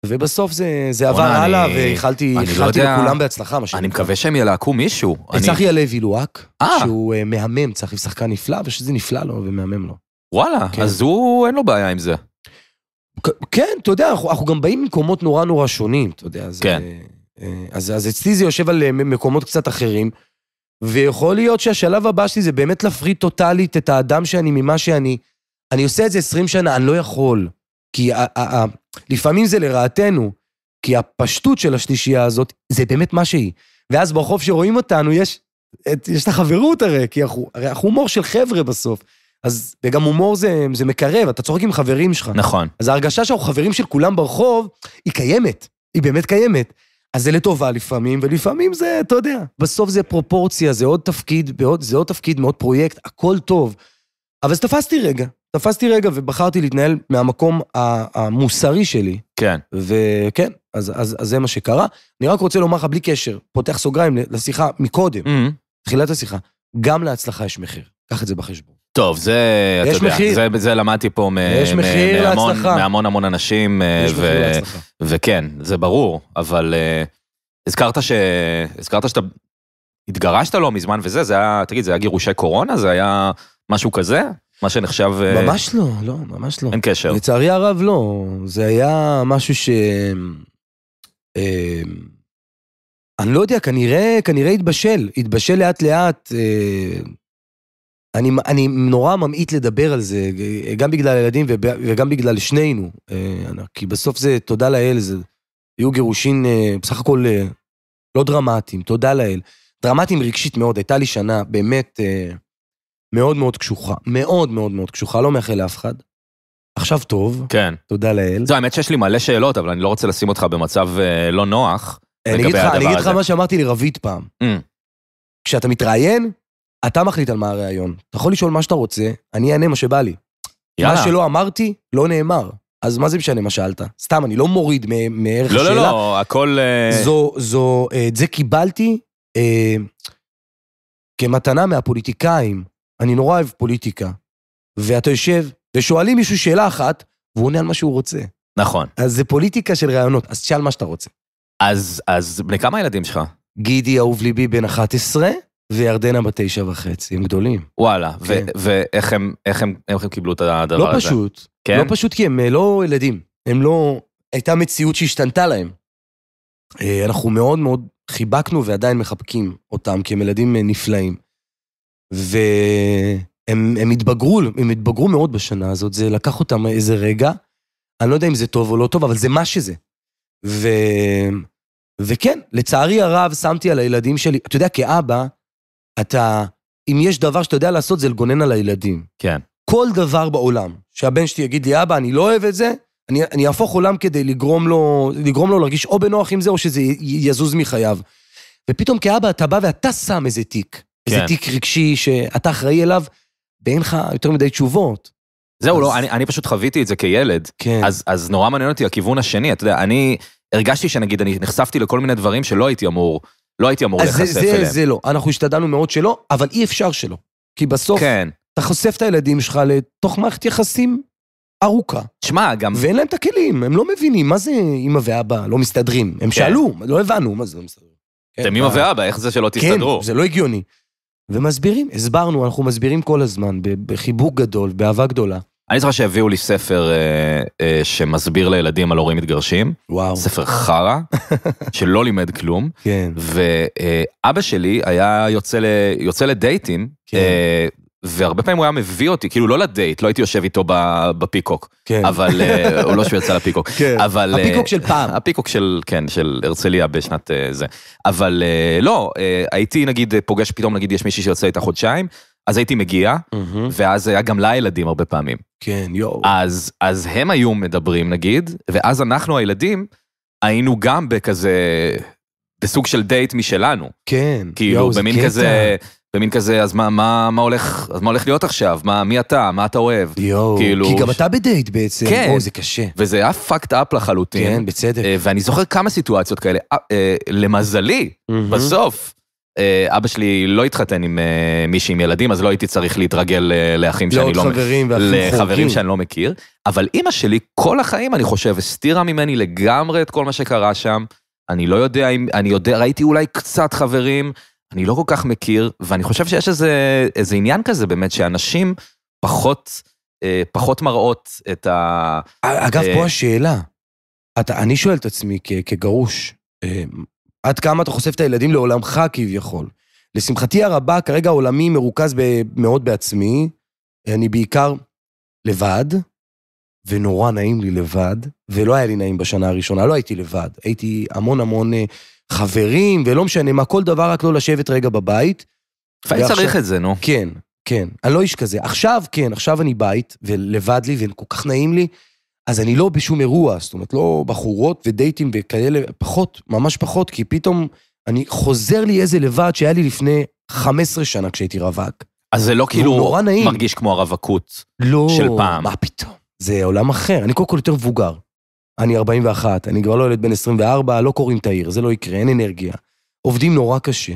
ובסוף זה זה עבר אני, הלאה, ואיחלתי לא לכולם בהצלחה, מה שנקרא. אני מקווה שהם ילהקו מישהו. את צחי הלוי לואק, אה. שהוא uh, מהמם, צחי שחקן נפלא, ושזה נפלא לו ומהמם לו. וואלה, כן. אז הוא, אין לו בעיה עם זה. כן, אתה יודע, אנחנו אנחנו גם באים ממקומות נורא נורא שונים, אתה יודע. כן. אה, אז אצלי זה יושב על מקומות קצת אחרים, ויכול להיות שהשלב הבא שלי זה באמת להפריד טוטאלית את האדם שאני ממה שאני. אני עושה את זה 20 שנה, אני לא יכול. כי ה- ה- ה- לפעמים זה לרעתנו, כי הפשטות של השלישייה הזאת, זה באמת מה שהיא. ואז ברחוב שרואים אותנו, יש את, יש את החברות הרי, כי אנחנו, הרי אנחנו הומור של חבר'ה בסוף. אז, וגם הומור זה, זה מקרב, אתה צוחק עם חברים שלך. נכון. אז ההרגשה שאנחנו חברים של כולם ברחוב, היא קיימת, היא באמת קיימת. אז זה לטובה לפעמים, ולפעמים זה, אתה יודע, בסוף זה פרופורציה, זה עוד תפקיד, זה עוד תפקיד מאוד פרויקט, הכל טוב. אבל אז תפסתי רגע, תפסתי רגע ובחרתי להתנהל מהמקום המוסרי שלי. כן. וכן, אז, אז, אז זה מה שקרה. אני רק רוצה לומר לך, בלי קשר, פותח סוגריים לשיחה מקודם, mm-hmm. תחילת השיחה, גם להצלחה יש מחיר, קח את זה בחשבון. טוב, זה, אתה יודע, מחיר. זה, זה למדתי פה מ, יש מ, מחיר מהמון, מהמון המון אנשים. אה, יש ו, מחיר להצלחה. וכן, זה ברור, אבל uh, הזכרת, ש, הזכרת שאתה התגרשת לא מזמן וזה, זה היה, תגיד, זה היה גירושי קורונה? זה היה משהו כזה? מה שנחשב... אה, ממש לא, לא, ממש לא. אין קשר. לצערי הרב לא, זה היה משהו ש... אה, אני לא יודע, כנראה, כנראה התבשל, התבשל לאט לאט. אה, אני, אני נורא ממעיט לדבר על זה, גם בגלל הילדים וגם בגלל שנינו. כי בסוף זה, תודה לאל, זה, היו גירושין בסך הכל לא דרמטיים, תודה לאל. דרמטיים רגשית מאוד, הייתה לי שנה באמת... מאוד מאוד קשוחה, מאוד מאוד מאוד קשוחה, לא מאחל לאף אחד. עכשיו טוב, כן. תודה לאל. זו האמת שיש לי מלא שאלות, אבל אני לא רוצה לשים אותך במצב אה, לא נוח אני אגיד לך, אני אגיד לך מה שאמרתי לרבית פעם. Mm. כשאתה מתראיין, אתה מחליט על מה הראיון. אתה יכול לשאול מה שאתה רוצה, אני אענה מה שבא לי. יאללה. מה שלא אמרתי, לא נאמר. אז מה זה משנה מה שאלת? סתם, אני לא מוריד מערך לא, לא, השאלה. לא, לא, לא, הכל... אה, זו, זו, אה, את זה קיבלתי אה, כמתנה מהפוליטיקאים, אני נורא אוהב פוליטיקה, ואתה יושב ושואלים מישהו שאלה אחת, והוא עונה על מה שהוא רוצה. נכון. אז זה פוליטיקה של רעיונות, אז תשאל מה שאתה רוצה. אז, אז בני כמה ילדים שלך? גידי, אהוב ליבי, בן 11, וירדנה בת תשע וחצי, הם גדולים. וואלה, כן. ואיך הם, איך הם, איך הם קיבלו את הדבר לא הזה? לא פשוט. כן? לא פשוט כי הם אה, לא ילדים, הם לא... הייתה מציאות שהשתנתה להם. אה, אנחנו מאוד מאוד חיבקנו ועדיין מחבקים אותם, כי הם ילדים אה, נפלאים. והם התבגרו, הם התבגרו מאוד בשנה הזאת, זה לקח אותם איזה רגע. אני לא יודע אם זה טוב או לא טוב, אבל זה מה שזה. ו... וכן, לצערי הרב, שמתי על הילדים שלי, אתה יודע, כאבא, אתה, אם יש דבר שאתה יודע לעשות, זה לגונן על הילדים. כן. כל דבר בעולם, שהבן שלי יגיד לי, אבא, אני לא אוהב את זה, אני, אני אהפוך עולם כדי לגרום לו, לגרום לו להרגיש או בנוח עם זה, או שזה יזוז מחייו. ופתאום כאבא אתה בא ואתה שם איזה תיק. כן. איזה תיק רגשי שאתה אחראי אליו, ואין לך יותר מדי תשובות. זהו, לא, אז... לא, אני, אני פשוט חוויתי את זה כילד. כן. אז, אז נורא מעניין אותי הכיוון השני, אתה יודע, אני הרגשתי שנגיד, אני נחשפתי לכל מיני דברים שלא הייתי אמור, לא הייתי אמור להיחשף אליהם. אז זה, זה לא, אנחנו השתדלנו מאוד שלא, אבל אי אפשר שלא. כי בסוף, כן. אתה חושף את הילדים שלך לתוך מערכת יחסים ארוכה. שמע, גם... ואין להם את הכלים, הם לא מבינים מה זה אמא ואבא לא מסתדרים. הם כן. שאלו, לא הבנו מה זה לא מסתדרים. אתם כן, אמא אה, ואבא, איך זה שלא כן, תסתדרו? כן, זה לא הגיוני. ומסבירים, הסברנו, אנחנו מסבירים כל הזמן, בחיבוק גדול, באהבה גדולה. אני זוכר שהביאו לי ספר אה, אה, שמסביר לילדים על הורים מתגרשים. וואו. ספר חרא, שלא לימד כלום. כן. ואבא שלי היה יוצא, ל, יוצא לדייטים. כן. אה, והרבה פעמים הוא היה מביא אותי, כאילו לא לדייט, לא הייתי יושב איתו בפיקוק. כן. אבל, או אה, לא שהוא יצא לפיקוק. כן, אבל, אה, הפיקוק של פעם. הפיקוק של, כן, של הרצליה בשנת אה, זה. אבל לא, הייתי נגיד פוגש פתאום, נגיד יש מישהי שיוצא איתה חודשיים, אז הייתי מגיע, ואז היה גם לה ילדים הרבה פעמים. כן, יואו. אז, אז הם היו מדברים נגיד, ואז אנחנו הילדים היינו גם בכזה, בסוג של דייט משלנו. כן, כאילו, יואו, זה קטע. כאילו, במין כזה... במין כזה, אז מה, מה, מה, הולך, אז מה הולך להיות עכשיו? מה, מי אתה? מה אתה אוהב? יואו, כאילו... כי גם אתה בדייט בעצם. כן. או, זה קשה. וזה היה fucked up לחלוטין. כן, בצדק. אה, ואני זוכר כמה סיטואציות כאלה. אה, אה, למזלי, mm-hmm. בסוף, אבא שלי לא התחתן עם מישהי עם ילדים, אז לא הייתי צריך להתרגל לאחים שאני לא... חברים לחברים שאני לא מכיר. אבל אימא שלי, כל החיים, אני חושב, הסתירה ממני לגמרי את כל מה שקרה שם. אני לא יודע אם... אני יודע, ראיתי אולי קצת חברים, אני לא כל כך מכיר, ואני חושב שיש איזה, איזה עניין כזה באמת, שאנשים פחות, אה, פחות מראות את ה... אה, אגב, אה... פה השאלה. אתה, אני שואל את עצמי כ, כגרוש, אה, עד כמה אתה חושף את הילדים לעולמך כביכול? לשמחתי הרבה, כרגע עולמי מרוכז ב, מאוד בעצמי, אני בעיקר לבד, ונורא נעים לי לבד, ולא היה לי נעים בשנה הראשונה, לא הייתי לבד, הייתי המון המון... אה, חברים, ולא משנה מה, כל דבר רק לא לשבת רגע בבית. לפעמים ועכשיו... צריך את זה, נו. כן, כן. אני לא איש כזה. עכשיו, כן, עכשיו אני בית, ולבד לי, וכל כך נעים לי, אז אני לא בשום אירוע, זאת אומרת, לא בחורות ודייטים וכאלה, פחות, ממש פחות, כי פתאום אני חוזר לי איזה לבד שהיה לי לפני 15 שנה כשהייתי רווק. אז זה לא, לא כאילו מרגיש כמו הרווקות לא, של פעם. לא, מה פתאום? זה עולם אחר, אני קודם כל יותר מבוגר. אני 41, אני כבר לא ילד בן 24, לא קוראים את העיר, זה לא יקרה, אין אנרגיה. עובדים נורא קשה.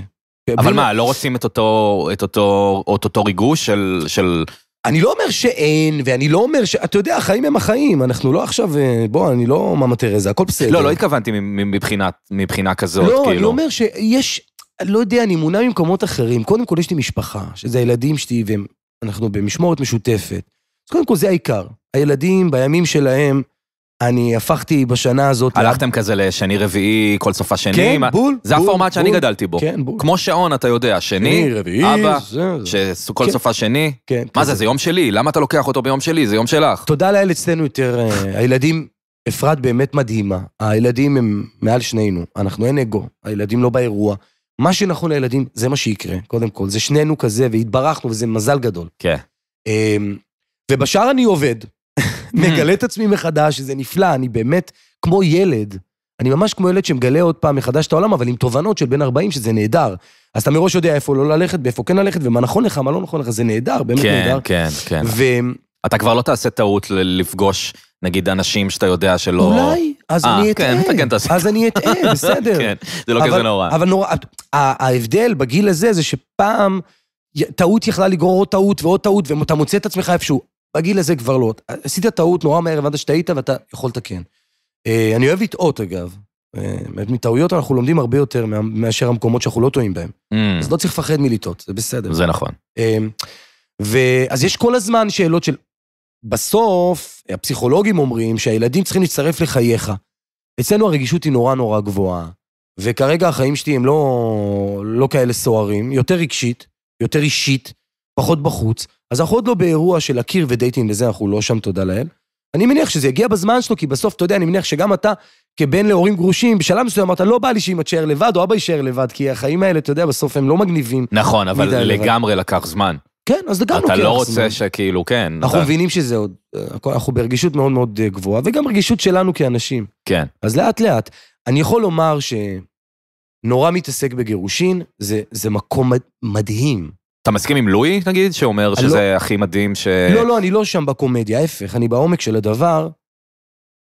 אבל מה, לא רוצים את אותו, את אותו, את אותו ריגוש של, של... אני לא אומר שאין, ואני לא אומר ש... אתה יודע, החיים הם החיים, אנחנו לא עכשיו... אה, בוא, אני לא ממטר איזה, הכל בסדר. לא, לא התכוונתי מבחינת, מבחינה כזאת, לא, כאילו. לא, אני אומר שיש... לא יודע, אני מונע ממקומות אחרים. קודם כל, יש לי משפחה, שזה הילדים שלי, ואנחנו במשמורת משותפת. אז קודם כל, זה העיקר. הילדים, בימים שלהם, אני הפכתי בשנה הזאת... הלכתם לה... כזה לשני רביעי, כל סוף השני? כן, מה... בול. זה בול, הפורמט בול, שאני בול, גדלתי בו. כן, בול. כמו שעון, אתה יודע, שני, שני רביעי, אבא, זה, זה. שכל כן. סוף השני. כן. מה כזה. כן. זה, זה יום שלי, למה אתה לוקח אותו ביום שלי? זה יום שלך. תודה לאל אצלנו יותר, אה, הילדים, אפרת באמת מדהימה. הילדים הם מעל שנינו, אנחנו אין אגו, הילדים לא באירוע. מה שנכון לילדים, זה מה שיקרה, קודם כל. זה שנינו כזה, והתברכנו, וזה מזל גדול. כן. אמ, ובשאר אני עובד, מגלה את עצמי מחדש, שזה נפלא, אני באמת כמו ילד. אני ממש כמו ילד שמגלה עוד פעם מחדש את העולם, אבל עם תובנות של בן 40, שזה נהדר. אז אתה מראש יודע איפה לא ללכת, ואיפה כן ללכת, ומה נכון לך, מה לא נכון לך, זה נהדר, באמת כן, נהדר. כן, כן, כן. אתה כבר לא תעשה טעות לפגוש, נגיד, אנשים שאתה יודע שלא... אולי, אז 아, אה, אני אטעה. כן, אתה כן תעשה. אז אני אטעה, בסדר. כן, זה לא אבל, כזה נורא. אבל נורא, ההבדל בגיל הזה זה שפעם... טעות יכלה לגרור עוד טעות ועוד טעות, ואתה מוצא את עצמך איפשהו. בגיל הזה כבר לא. עשית טעות, נורא מהר הבנת שטעית ואתה יכול לתקן. כן. אה, אני אוהב לטעות, אגב. אה, באמת, מטעויות אנחנו לומדים הרבה יותר מאשר המקומות שאנחנו לא טועים בהם. Mm. אז לא צריך לפחד מלטעות, זה בסדר. זה נכון. אה, ואז יש כל הזמן שאלות של... בסוף, הפסיכולוגים אומרים שהילדים צריכים להצטרף לחייך. אצלנו הרגישות היא נורא נורא גבוהה, וכרגע החיים שלי הם לא, לא כאלה סוערים, יותר רגשית, יותר אישית, פחות בחוץ, אז אנחנו עוד לא באירוע של הקיר ודייטינג לזה, אנחנו לא שם, תודה לאל. אני מניח שזה יגיע בזמן שלו, כי בסוף, אתה יודע, אני מניח שגם אתה, כבן להורים גרושים, בשלב מסוים אמרת, לא בא לי שאמא תשאר לבד, או אבא יישאר לבד, כי החיים האלה, אתה יודע, בסוף הם לא מגניבים. נכון, אבל לגמרי לבד. לקח זמן. כן, אז לגמרי לוקח זמן. אתה לא רוצה שכאילו, כן. אנחנו אתה... מבינים שזה עוד, אה, אנחנו ברגישות מאוד מאוד אה, גבוהה, וגם רגישות שלנו כאנשים. כן. אז לאט-לאט. אני יכול לומר שנורא מתעסק בגירושין, זה, זה מקום מדהים. אתה מסכים עם לואי, נגיד, שאומר שזה לא... הכי מדהים ש... לא, לא, אני לא שם בקומדיה, ההפך, אני בעומק של הדבר.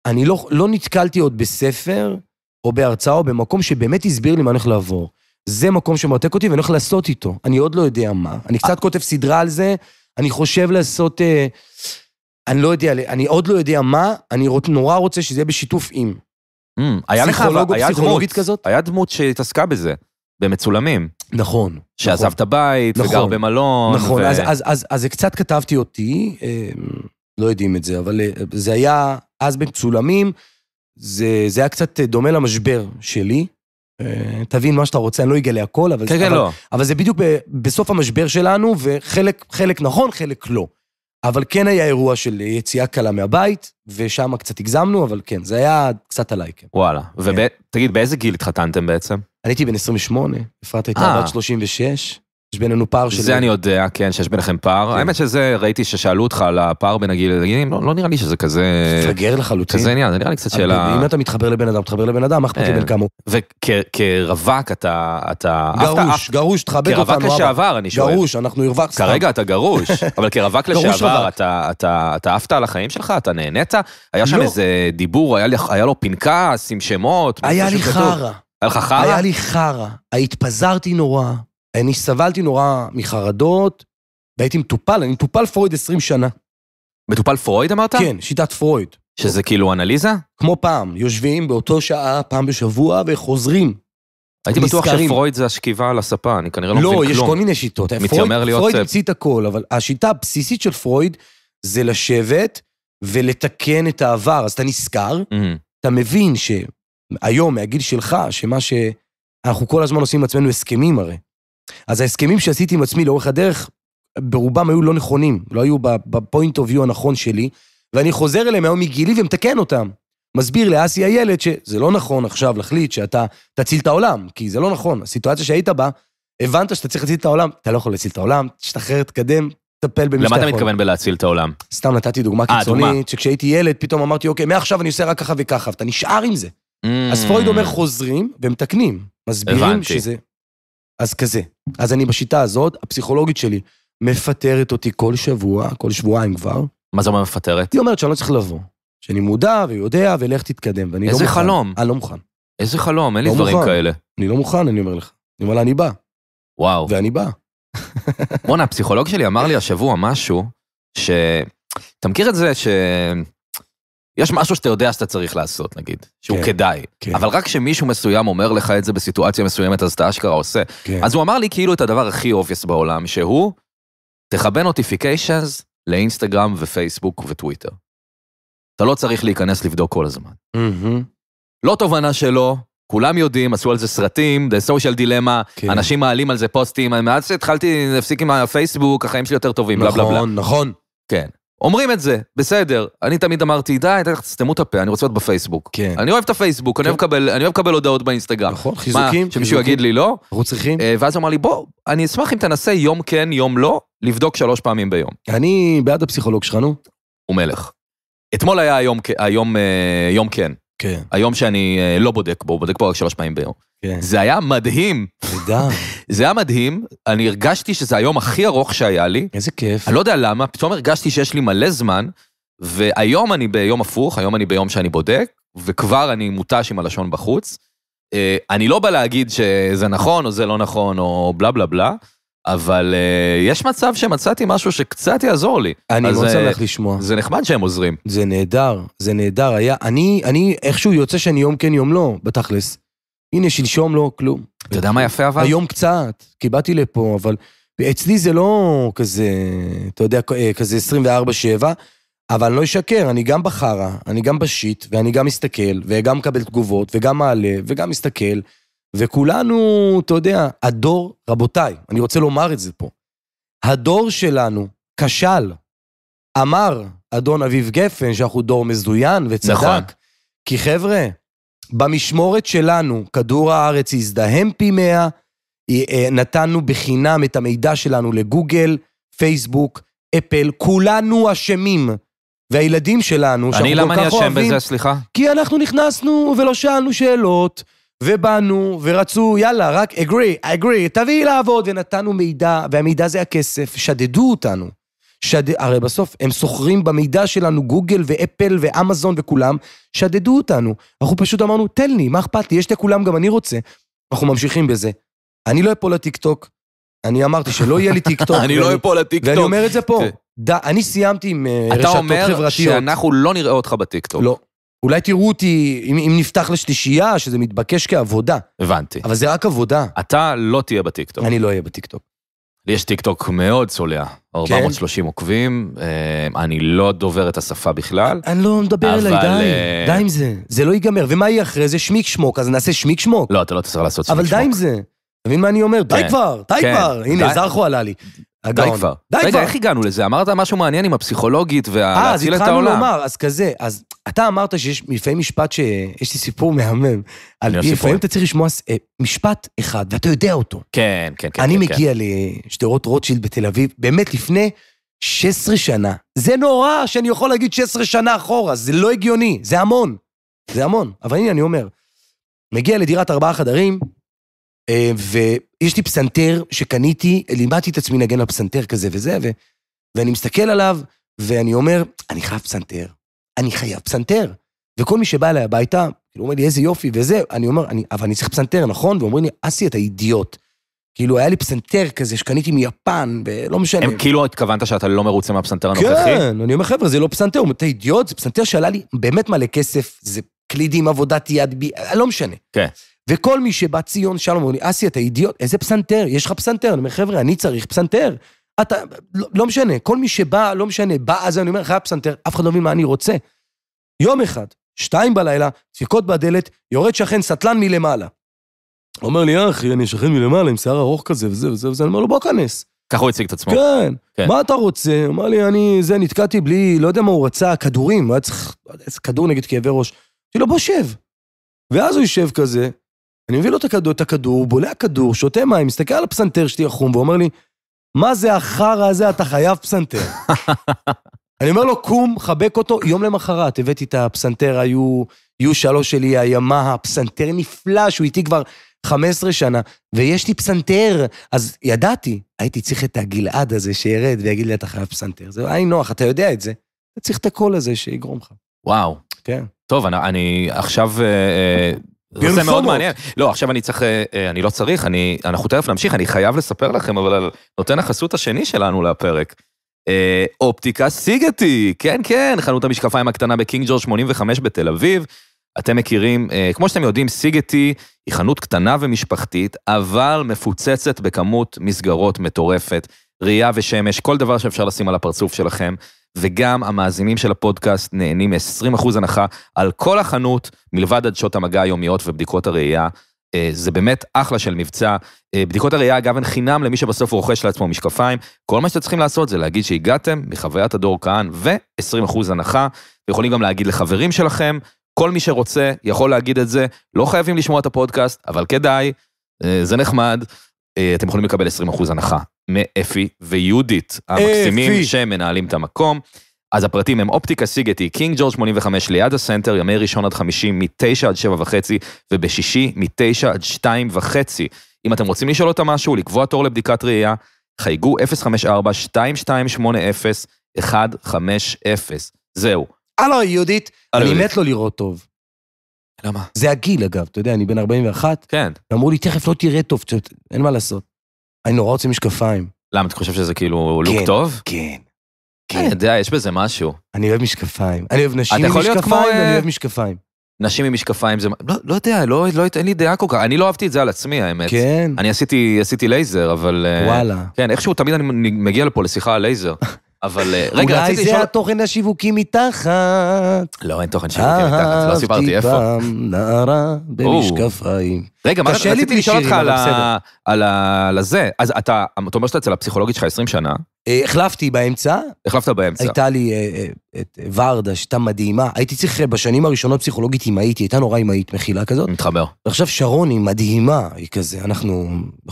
אני לא, לא נתקלתי עוד בספר, או בהרצאה, או במקום שבאמת הסביר לי מה אני הולך לעבור. זה מקום שמרתק אותי ואני הולך לעשות איתו. אני עוד לא יודע מה. אני אה. קצת כותב סדרה על זה, אני חושב לעשות... אה, אני לא יודע, אני עוד לא יודע מה, אני נורא רוצה שזה יהיה בשיתוף עם. Mm, היה לך, היה דמות, היה דמות שהתעסקה בזה. במצולמים. נכון. שעזב את הבית, נכון. וגר נכון, במלון. נכון, אז, זה קצת כתבתי אותי, אה, לא יודעים את זה, אבל אה, זה היה, אז במצולמים, זה, היה קצת דומה למשבר שלי. אה, תבין מה שאתה רוצה, אני לא אגלה הכל, אבל... כן, כן, לא. אבל זה בדיוק בסוף המשבר שלנו, וחלק נכון, חלק לא. אבל כן היה אירוע של יציאה קלה מהבית, ושם קצת הגזמנו, אבל כן, זה היה קצת עליי, כן. וואלה. כן. ותגיד, באיזה גיל התחתנתם בעצם? אני הייתי בן 28, אפרת הייתה אה. בת 36. יש בינינו פער של... זה אני יודע, כן, שיש ביניכם פער. כן. האמת שזה, ראיתי ששאלו אותך על הפער בין הגיל לגילים, לא, לא נראה לי שזה כזה... מפגר לחלוטין. כזה עניין, זה נראה לי קצת שאלה... אם אתה מתחבר לבן אדם, תחבר לבן אדם, מה אכפת לי כן. בין כמה וכרווק אתה... גרוש, גרוש, תכבד אותנו. כרווק לשעבר, אני שואל. גרוש, אנחנו הרווחת. כרגע אתה גרוש, אבל כרווק לשעבר, אתה עפת על החיים שלך, אתה נהנית? היה שם לא. איזה דיבור, היה לו פנקס עם שמות? היה לי חרא. היה לך חרא? היה לי חרא. התפזרתי נורא. אני סבלתי נורא מחרדות, והייתי מטופל, אני מטופל פרויד 20 שנה. מטופל פרויד אמרת? כן, שיטת פרויד. שזה כאילו אנליזה? כמו פעם, יושבים באותו שעה, פעם בשבוע, וחוזרים. הייתי בטוח שפרויד זה השכיבה על הספה, אני כנראה לא, לא מבין כלום. לא, יש כל מיני שיטות. מתיימר להיות... פרויד אה, המציא את הכל, אבל השיטה הבסיסית של פרויד זה לשבת ולתקן את העבר. אז אתה נזכר, mm-hmm. אתה מבין שהיום, מהגיל שלך, שמה ש... אנחנו כל הזמן עושים עם עצמנו הסכמים הרי. אז ההסכמים שעשיתי עם עצמי לאורך הדרך, ברובם היו לא נכונים, לא היו בפוינט אוף יו הנכון שלי, ואני חוזר אליהם היום מגילי ומתקן אותם. מסביר לאסי הילד שזה לא נכון עכשיו להחליט שאתה תציל את העולם, כי זה לא נכון. הסיטואציה שהיית בה, הבנת שאתה צריך להציל את העולם, אתה לא יכול להציל את העולם, תשתחרר, תקדם, תטפל במי שאתה יכול. למה אתה מתכוון בלהציל את העולם? סתם נתתי דוגמה 아, אה, קיצונית, דוגמה. שכשהייתי ילד פתאום אמרתי, אוקיי, מעכשיו אני עושה רק ככה וככה, ואתה נשאר עם זה. Mm. אז פרויד אומר חוזרים ומתקנים, מסבירים הבנתי. שזה... אז כזה. אז אני בשיטה הזאת, הפסיכולוגית שלי מפטרת אותי כל שבוע, כל שבועיים כבר. מה זה אומר מפטרת? היא אומרת שאני לא צריך לבוא. שאני מודע ויודע, ולך תתקדם, ואני לא מוכן. איזה חלום? אני לא מוכן. איזה חלום? אין לי לא דברים מוכן. כאלה. אני לא מוכן, אני אומר לך. אני אומר לה, אני בא. וואו. ואני בא. בואנה, הפסיכולוג שלי אמר לי השבוע משהו, ש... אתה מכיר את זה ש... יש משהו שאתה יודע שאתה צריך לעשות, נגיד, שהוא כן, כדאי. כן. אבל רק כשמישהו מסוים אומר לך את זה בסיטואציה מסוימת, אז אתה אשכרה עושה. כן. אז הוא אמר לי כאילו את הדבר הכי אובייס בעולם, שהוא, תכבה נוטיפיקיישנס לאינסטגרם ופייסבוק וטוויטר. אתה לא צריך להיכנס לבדוק כל הזמן. Mm-hmm. לא תובנה שלו, כולם יודעים, עשו על זה סרטים, The Social Dilemma, כן. אנשים מעלים על זה פוסטים, מאז שהתחלתי להפסיק עם הפייסבוק, החיים שלי יותר טובים, נכון, בלה בלה בלה. נכון, נכון. כן. אומרים את זה, בסדר. אני תמיד אמרתי, די, תסתמו את הפה, אני רוצה להיות בפייסבוק. כן. אני אוהב את הפייסבוק, כן. אני, אוהב לקבל, אני אוהב לקבל הודעות באינסטגרם. נכון, חיזוקים. מה, שמישהו חיזוקים. יגיד לי לא? אנחנו צריכים. אה, ואז הוא אמר לי, בוא, אני אשמח אם תנסה יום כן, יום לא, לבדוק שלוש פעמים ביום. אני בעד הפסיכולוג שלך, נו. הוא מלך. אתמול היה היום, היום, אה, יום כן. כן. היום שאני אה, לא בודק בו, בודק בו רק שלוש פעמים ביום. כן. זה היה מדהים. נהדר. זה היה מדהים, אני הרגשתי שזה היום הכי ארוך שהיה לי. איזה כיף. אני לא יודע למה, פתאום הרגשתי שיש לי מלא זמן, והיום אני ביום הפוך, היום אני ביום שאני בודק, וכבר אני מותש עם הלשון בחוץ. אה, אני לא בא להגיד שזה נכון או זה לא נכון או בלה בלה בלה. אבל uh, יש מצב שמצאתי משהו שקצת יעזור לי. אני מאוד שמח uh, לשמוע. זה נחמד שהם עוזרים. זה נהדר, זה נהדר. היה, אני, אני איכשהו יוצא שאני יום כן יום לא, בתכלס. הנה, שלשום לא כלום. אתה יודע מה יפה אבל? היום קצת, כי באתי לפה, אבל אצלי זה לא כזה, אתה יודע, אה, כזה 24-7, אבל אני לא אשקר, אני גם בחרא, אני גם בשיט, ואני גם מסתכל, וגם מקבל תגובות, וגם מעלה, וגם מסתכל. וכולנו, אתה יודע, הדור, רבותיי, אני רוצה לומר את זה פה, הדור שלנו כשל. אמר אדון אביב גפן שאנחנו דור מזוין וצדק. נכון. כי חבר'ה, במשמורת שלנו כדור הארץ הזדהם פי מאה, אה, אה, נתנו בחינם את המידע שלנו לגוגל, פייסבוק, אפל, כולנו אשמים. והילדים שלנו, שאנחנו כל כך אוהבים... אני, למה אני אשם בזה, סליחה? כי אנחנו נכנסנו ולא שאלנו שאלות. ובאנו, ורצו, יאללה, רק אגרי, אגרי, תביאי לעבוד, ונתנו מידע, והמידע זה הכסף, שדדו אותנו. שד... הרי בסוף הם סוחרים במידע שלנו, גוגל ואפל ואמזון וכולם, שדדו אותנו. אנחנו פשוט אמרנו, תן לי, מה אכפת לי, יש לכולם, גם אני רוצה. אנחנו ממשיכים בזה. אני לא אפול לטיקטוק, אני אמרתי שלא יהיה לי טיקטוק. אני לא אפול לטיקטוק. ואני אומר את זה פה. כן. אני סיימתי עם אה, רשתות חברתיות. אתה אומר שאנחנו לא נראה אותך בטיקטוק. לא. אולי תראו אותי, אם אם נפתח לשלישייה, שזה מתבקש כעבודה. הבנתי. אבל זה רק עבודה. אתה לא תהיה בטיקטוק. אני לא אהיה בטיקטוק. לי יש טיקטוק מאוד צולע, כן. 430 עוקבים, אה, אני לא דובר את השפה בכלל. אני לא מדבר אליי, די, אה, די עם זה. זה לא ייגמר, ומה יהיה אחרי זה? שמיק שמוק, אז נעשה שמיק שמוק. לא, אתה לא תצטרך לעשות שמיק שמוק. אבל די עם זה. אתה מבין מה אני אומר? די כן. כבר, די כן. כבר. הנה, זרחו עלה לי. הגאון. די כבר. די רגע, כבר. איך הגענו לזה? אמרת משהו מעניין עם הפסיכולוגית ולהציל את העולם. אה, אז התחלנו לומר, אז כזה. אז אתה אמרת שיש לפעמים משפט ש... יש לי סיפור מהמם. על לפעמים אתה צריך לשמוע אה, משפט אחד, ואתה יודע אותו. כן, כן, כן. אני כן, מגיע כן. לשדרות רוטשילד בתל אביב, באמת לפני 16 שנה. זה נורא שאני יכול להגיד 16 שנה אחורה, זה לא הגיוני, זה המון. זה המון. אבל הנה, אני אומר, מגיע לדירת ארבעה חדרים, אה, ויש לי פסנתר שקניתי, לימדתי את עצמי לנגן על פסנתר כזה וזה, ו... ואני מסתכל עליו, ואני אומר, אני חייב פסנתר. אני חייב פסנתר. וכל מי שבא אליי הביתה, כאילו, אומר לי, איזה יופי וזה, אני אומר, אני, אבל אני צריך פסנתר, נכון? ואומרים לי, אסי, אתה אידיוט. כאילו, היה לי פסנתר כזה שקניתי מיפן, ולא משנה. הם כאילו התכוונת שאתה לא מרוצה מהפסנתר הנוכחי? כן, אני אומר, חבר'ה, זה לא פסנתר, אתה אידיוט, זה פסנתר שעלה לי באמת מלא כסף, זה קלידים, עבודת יד, בי, לא משנה. כן. וכל מי שבא ציון שלום, אומר לי, אסי, אתה אידיוט, איזה פסנתר? יש לך פסנתר? אני אומר, חבר'ה, אני צריך פסנתר. אתה, לא, לא משנה, כל מי שבא, לא משנה, בא אז אני אומר, חייב פסנתר, אף אחד לא מבין מה אני רוצה. יום אחד, שתיים בלילה, דפיקות בדלת, יורד שכן סטלן מלמעלה. אומר לי, אחי, אני שכן מלמעלה עם שיער ארוך כזה וזה וזה וזה, אני אומר לו, בוא כנס. ככה הוא הציג את עצמו. כן. כן. מה אתה רוצה? אמר לי, אני, זה, נתקעתי בלי, לא יודע מה הוא רצה, כדורים, הוא היה צריך, לא יודע, איזה כדור נגד כאבי ראש. אמרתי לו, בוא שב. ואז הוא יושב כזה, אני מביא לו את הכדור, את הכדור בולע כדור, שותה מים, מסתכל על הפסנתר שלי החום, והוא אומר לי, מה זה החרא הזה, אתה חייב פסנתר. אני אומר לו, קום, חבק אותו. יום למחרת הבאתי את הפסנתר, היו, היו שלוש שלי, הימה, הפסנתר נפלא, שהוא איתי כבר 15 שנה, ויש לי פסנתר. אז ידעתי, הייתי צריך את הגלעד הזה שירד ויגיד לי, אתה חייב פסנתר. זה היה נוח, אתה יודע את זה. אתה צריך את הקול הזה שיגרום לך. וואו. כן. טוב, אני, אני עכשיו אה, אה, זה מאוד מעניין. לא, עכשיו אני צריך, אה, אה, אני לא צריך, אני, אנחנו תכף נמשיך, אני חייב לספר לכם, אבל נותן החסות השני שלנו לפרק. אה, אופטיקה סיגטי, כן, כן, חנות המשקפיים הקטנה בקינג ג'ורג' 85 בתל אביב. אתם מכירים, כמו שאתם יודעים, סיגטי היא חנות קטנה ומשפחתית, אבל מפוצצת בכמות מסגרות מטורפת, ראייה ושמש, כל דבר שאפשר לשים על הפרצוף שלכם. וגם המאזינים של הפודקאסט נהנים מ-20% הנחה על כל החנות, מלבד עדשות המגע היומיות ובדיקות הראייה. אה, זה באמת אחלה של מבצע. אה, בדיקות הראייה, אגב, הן חינם למי שבסוף רוכש לעצמו משקפיים. כל מה שאתם צריכים לעשות זה להגיד שהגעתם מחוויית הדור כהן ו-20% הנחה. יכולים גם להגיד לחברים שלכם, כל מי שרוצה יכול להגיד את זה. לא חייבים לשמוע את הפודקאסט, אבל כדאי, אה, זה נחמד. אתם יכולים לקבל 20% הנחה. מאפי ויהודית, המקסימים שמנהלים את המקום. אז הפרטים הם אופטיקה סיגטי, קינג ג'ורג' 85 ליד הסנטר, ימי ראשון עד חמישי מ-9 עד 7 וחצי, ובשישי מ-9 עד 2 וחצי. אם אתם רוצים לשאול אותה משהו, לקבוע תור לבדיקת ראייה, חייגו 054-2280-150. זהו. הלו, יהודית, אני מת לא לראות טוב. למה? זה הגיל, אגב, אתה יודע, אני בן 41. כן. אמרו לי, תכף לא תראה טוב, אין מה לעשות. אני נורא רוצה משקפיים. למה, אתה חושב שזה כאילו לוק כן, טוב? כן. כן. אני יודע, יש בזה משהו. אני אוהב משקפיים. אני אוהב נשים עם משקפיים כמו... ואני אה, אוהב משקפיים. נשים עם משקפיים זה... לא, לא יודע, לא, לא, אין לי דעה כל כך. אני לא אהבתי את זה על עצמי, האמת. כן. אני עשיתי, עשיתי לייזר, אבל... אה, וואלה. כן, איכשהו תמיד אני מגיע לפה לשיחה על לייזר. אבל אה, רגע, רציתי לשאול... אולי זה התוכן השיווקי מתחת. לא, אין תוכן שיווקי מתחת, לא סיפרתי איפה. אהבתי פעם נערה במשקפיים. רגע, מה רציתי לשאול אותך על הזה. אז אתה אומר שאתה אצל הפסיכולוגית שלך 20 שנה. אה, החלפתי באמצע. החלפת באמצע. הייתה לי אה, את ורדה, שהייתה מדהימה. הייתי צריך בשנים הראשונות פסיכולוגית אמהית, היא הייתה נורא אמהית, מכילה כזאת. מתחבר. ועכשיו שרון היא מדהימה, היא כזה, אנחנו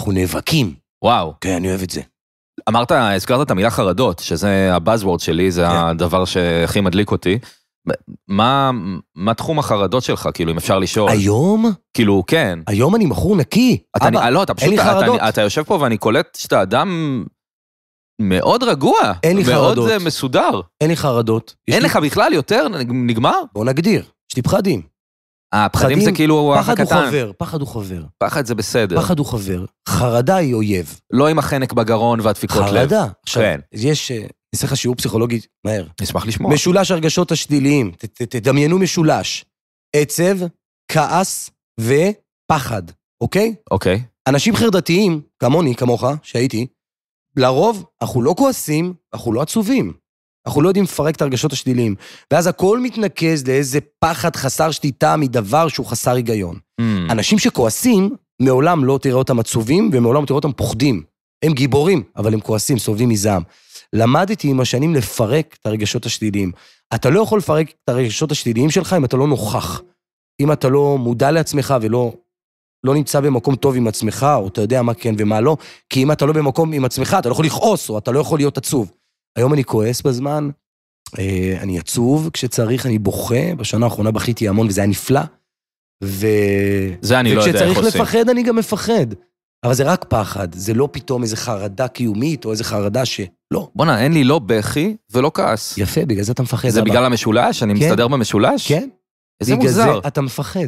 נאבקים. וואו. כן, אני אוהב את זה. אמרת, הזכרת את המילה חרדות, שזה הבאזוורד שלי, זה כן. הדבר שהכי מדליק אותי. מה, מה תחום החרדות שלך, כאילו, אם אפשר לשאול? היום? כאילו, כן. היום אני מכור נקי. אתה, אבא, אני, אה, לא, אתה פשוט, אין לי חרדות. אתה, אתה יושב פה ואני קולט שאתה אדם מאוד רגוע. אין לי מאוד חרדות. מאוד אה, מסודר. אין לי חרדות. אין לי... לך בכלל יותר? נגמר? בוא נגדיר. יש לי פחדים. הפחדים זה כאילו הוא אח הקטן. פחד הוא חבר, פחד הוא חבר. פחד זה בסדר. פחד הוא חבר. חרדה היא אויב. לא עם החנק בגרון והדפיקות לב. חרדה. כן. יש, אה, אני אעשה לך שיעור פסיכולוגי מהר. נשמח לשמוע. משולש הרגשות השליליים. תדמיינו משולש. עצב, כעס ופחד, אוקיי? אוקיי. אנשים חרדתיים, כמוני, כמוך, שהייתי, לרוב אנחנו לא כועסים, אנחנו לא עצובים. אנחנו לא יודעים לפרק את הרגשות השליליים. ואז הכל מתנקז לאיזה פחד חסר שליטה מדבר שהוא חסר היגיון. Mm. אנשים שכועסים, מעולם לא תראה אותם עצובים, ומעולם לא תראה אותם פוחדים. הם גיבורים, אבל הם כועסים, סובלים מזעם. למדתי עם השנים לפרק את הרגשות השליליים. אתה לא יכול לפרק את הרגשות השליליים שלך אם אתה לא נוכח. אם אתה לא מודע לעצמך ולא לא נמצא במקום טוב עם עצמך, או אתה יודע מה כן ומה לא, כי אם אתה לא במקום עם עצמך, אתה לא יכול לכעוס, או אתה לא יכול להיות עצוב. היום אני כועס בזמן, אה, אני עצוב כשצריך, אני בוכה, בשנה האחרונה בכיתי המון וזה היה נפלא. ו... זה אני לא יודע איך עושים. וכשצריך לפחד, אני גם מפחד. אבל זה רק פחד, זה לא פתאום איזו חרדה קיומית או איזו חרדה ש... לא. בואנה, אין לי לא בכי ולא כעס. יפה, בגלל זה אתה מפחד. זה הבא. בגלל המשולש? אני כן? מסתדר במשולש? כן. איזה בגלל מוזר. בגלל זה אתה מפחד.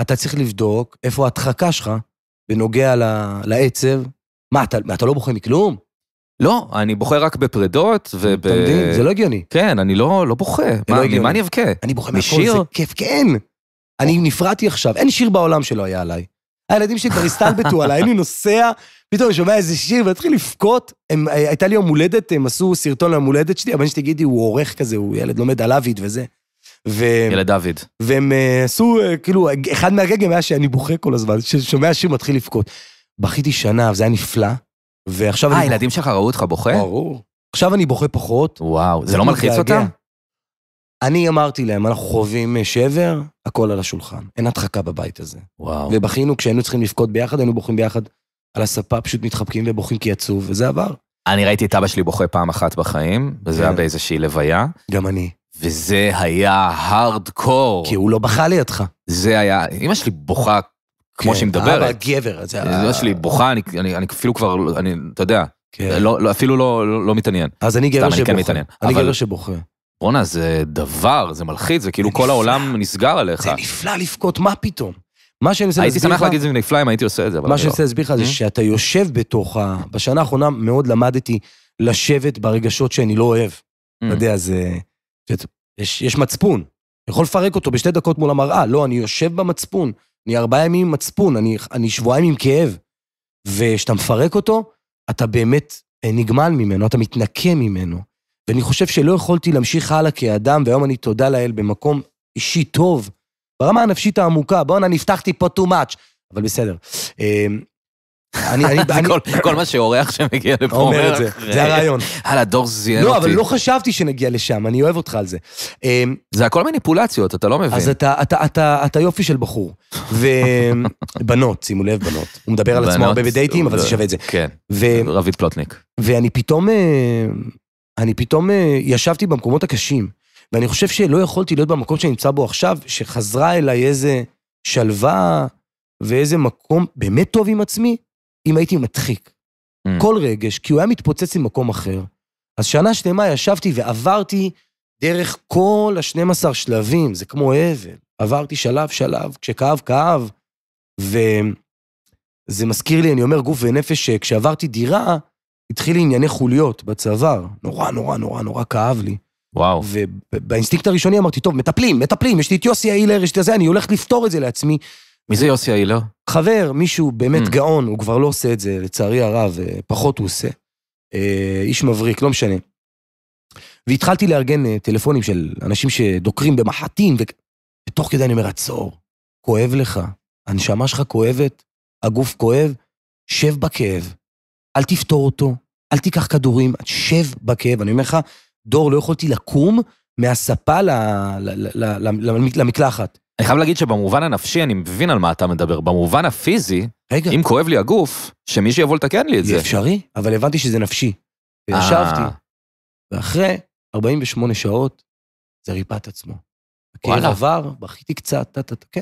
אתה צריך לבדוק איפה ההדחקה שלך בנוגע לעצב. מה, אתה, אתה לא בוכה מכלום? לא, אני בוכה רק בפרדות וב... אתה מבין? זה לא הגיוני. כן, אני לא, לא בוכה. לא מה, לא אני, מה אני אבכה? אני בוכה מהכל, זה כיף, כן. אני נפרדתי עכשיו, אין שיר בעולם שלא היה עליי. הילדים שלי כבר הסתלבטו עליי, היינו נוסע, פתאום אני שומע איזה שיר ומתחיל לבכות. אה, הייתה לי יום הולדת, הם עשו סרטון ליום הולדת שלי, הבן שלי תגידי, הוא עורך כזה, הוא ילד לומד על אביד וזה. ו... ילד דוד. והם אה, עשו, אה, כאילו, אחד מהרגעים היה שאני בוכה כל הזמן, ששומע שיר מתחיל לבכות. בכיתי שנה, וזה היה נפלא. ועכשיו... אה, הילדים שלך ראו אותך בוכה? ברור. עכשיו אני בוכה פחות. וואו, זה לא מלחיץ אותם? אני אמרתי להם, אנחנו חווים אה, שבר, הכל על השולחן. אין הדחקה בבית הזה. וואו. ובכינו, כשהיינו צריכים לבכות ביחד, היינו בוכים ביחד על הספה, פשוט מתחבקים ובוכים כי עצוב, וזה עבר. אני ראיתי את אבא שלי בוכה פעם אחת בחיים, וזה היה כן. באיזושהי לוויה. גם אני. וזה היה הארד קור. כי הוא לא בכה לידך. זה היה, אמא שלי בוכה כמו שהיא כן. מדברת. אבא אה, גבר. זה אמא שלי בוכה, אני אפילו כבר, אני, אתה יודע, כן. לא, לא, אפילו לא, לא מתעניין. אז אני גבר כן שבוכה. אני גבר שבוכה. רונה, זה דבר, זה מלחיץ, זה כאילו כל העולם נסגר עליך. זה נפלא לבכות, מה פתאום? מה שאני מנסה להסביר לך... הייתי שמח להגיד את זה נפלא אם הייתי עושה את זה, אבל מה שאני מנסה להסביר לך זה hmm? שאתה יושב בתוך ה... בשנה האחרונה מאוד למדתי לשבת ברגשות שאני לא אוהב. Hmm. אתה יודע, זה... יש מצפון. יכול לפרק אותו בשתי דקות מול המראה. לא, אני יושב במצפון. אני ארבעה ימים עם מצפון, אני, אני שבועיים עם כאב. וכשאתה מפרק אותו, אתה באמת אה, נגמל ממנו, אתה מתנקה ממנו. ואני חושב שלא יכולתי להמשיך הלאה כאדם, והיום אני, תודה לאל, במקום אישי טוב, ברמה הנפשית העמוקה. בואנה, נפתחתי פה too much, אבל בסדר. אה, אני, אני, אני... כל, כל מה שאורח שמגיע לפה אומר, אומר את זה, זה הרעיון. הלאה, דור זיין לא, אותי. לא, אבל לא חשבתי שנגיע לשם, אני אוהב אותך על זה. אמ, זה הכל מניפולציות, אתה לא מבין. אז אתה, אתה, אתה, אתה יופי של בחור. ובנות, שימו לב, בנות. הוא מדבר על עצמו הרבה בדייטים, אבל זה שווה את זה. כן, ו... רביד פלוטניק. ואני פתאום, אה, אני פתאום אה, ישבתי במקומות הקשים, ואני חושב שלא יכולתי להיות במקום שאני נמצא בו עכשיו, שחזרה אליי איזה שלווה ואיזה מקום באמת טוב עם עצמי. אם הייתי מדחיק Mm. כל רגש, כי הוא היה מתפוצץ ממקום אחר. אז שנה שלמה ישבתי ועברתי דרך כל ה-12 שלבים, זה כמו אבל. עברתי שלב-שלב, כשכאב, כאב. וזה מזכיר לי, אני אומר גוף ונפש, שכשעברתי דירה, התחיל לי ענייני חוליות בצוואר. נורא, נורא, נורא, נורא כאב לי. וואו. ובאינסטינקט הראשוני אמרתי, טוב, מטפלים, מטפלים, יש לי את יוסי האילר, יש לי את זה, אני הולך לפתור את זה לעצמי. מי זה יוסי האילר? חבר, מישהו באמת mm. גאון, הוא כבר לא עושה את זה, לצערי הרב, אה, פחות הוא עושה. אה, איש מבריק, לא משנה. והתחלתי לארגן אה, טלפונים של אנשים שדוקרים במחטים, ו... ותוך כדי אני אומר, עצור, כואב לך, הנשמה שלך כואבת, הגוף כואב, שב בכאב, אל תפתור אותו, אל תיקח כדורים, שב בכאב. אני אומר לך, דור, לא יכולתי לקום מהספה ל, ל, ל... ל... ל... למקלחת. אני חייב להגיד שבמובן הנפשי אני מבין על מה אתה מדבר, במובן הפיזי, רגע. אם כואב לי הגוף, שמישהו יבוא לתקן לי את זה. זה אפשרי, אבל הבנתי שזה נפשי. אה. וישבתי, ואחרי 48 שעות זה ריפא את עצמו. הכאב עבר, בכיתי קצת, טה טה טה, כן.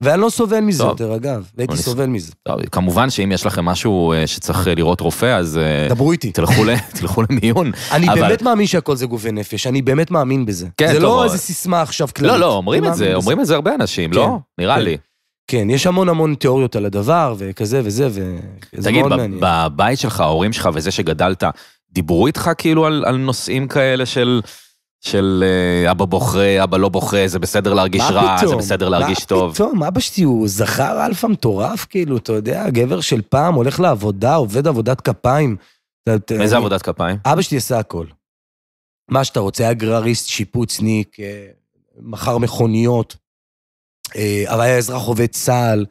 ואני לא סובל מזה יותר, אגב, הייתי סובל מזה. כמובן שאם יש לכם משהו אה, שצריך אה, לראות רופא, אז... אה, דברו איתי. תלכו, למיון. אני באמת מאמין שהכל זה גוף נפש, אני באמת מאמין בזה. כן, זה לא איזה סיסמה עכשיו כללית. לא, לא, אומרים את זה, אומרים את זה הרבה אנשים, לא? כן, נראה כן. לי. כן, יש המון המון תיאוריות על הדבר, וכזה וזה, וזה מאוד מעניין. תגיד, בבית שלך, ההורים שלך וזה שגדלת, דיברו איתך כאילו על נושאים כאלה של... של אה, אבא בוכה, אבא לא בוכה, זה בסדר להרגיש רע, פתאום? זה בסדר להרגיש מה טוב. מה פתאום? אבא שלי הוא זכר אלפא מטורף, כאילו, אתה יודע, גבר של פעם הולך לעבודה, עובד עבודת כפיים. איזה עבודת כפיים? אבא שלי עשה הכל. מה שאתה רוצה, אגרריסט, שיפוצניק, אה, מכר מכוניות, אה, אבל היה אזרח עובד צה"ל,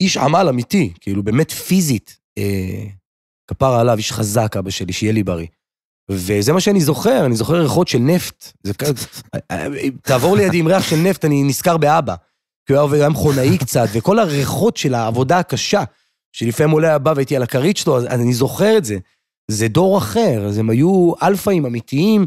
איש עמל אמיתי, כאילו, באמת פיזית. כפרה עליו, איש חזק, אבא שלי, שיהיה לי בריא. וזה מה שאני זוכר, אני זוכר ריחות של נפט. זה כזה, תעבור לידי עם ריח של נפט, אני נזכר באבא. כי הוא היה גם חונאי קצת, וכל הריחות של העבודה הקשה, שלפעמים עולה הבא והייתי על הכרית שלו, אז אני זוכר את זה. זה דור אחר, אז הם היו אלפאים אמיתיים,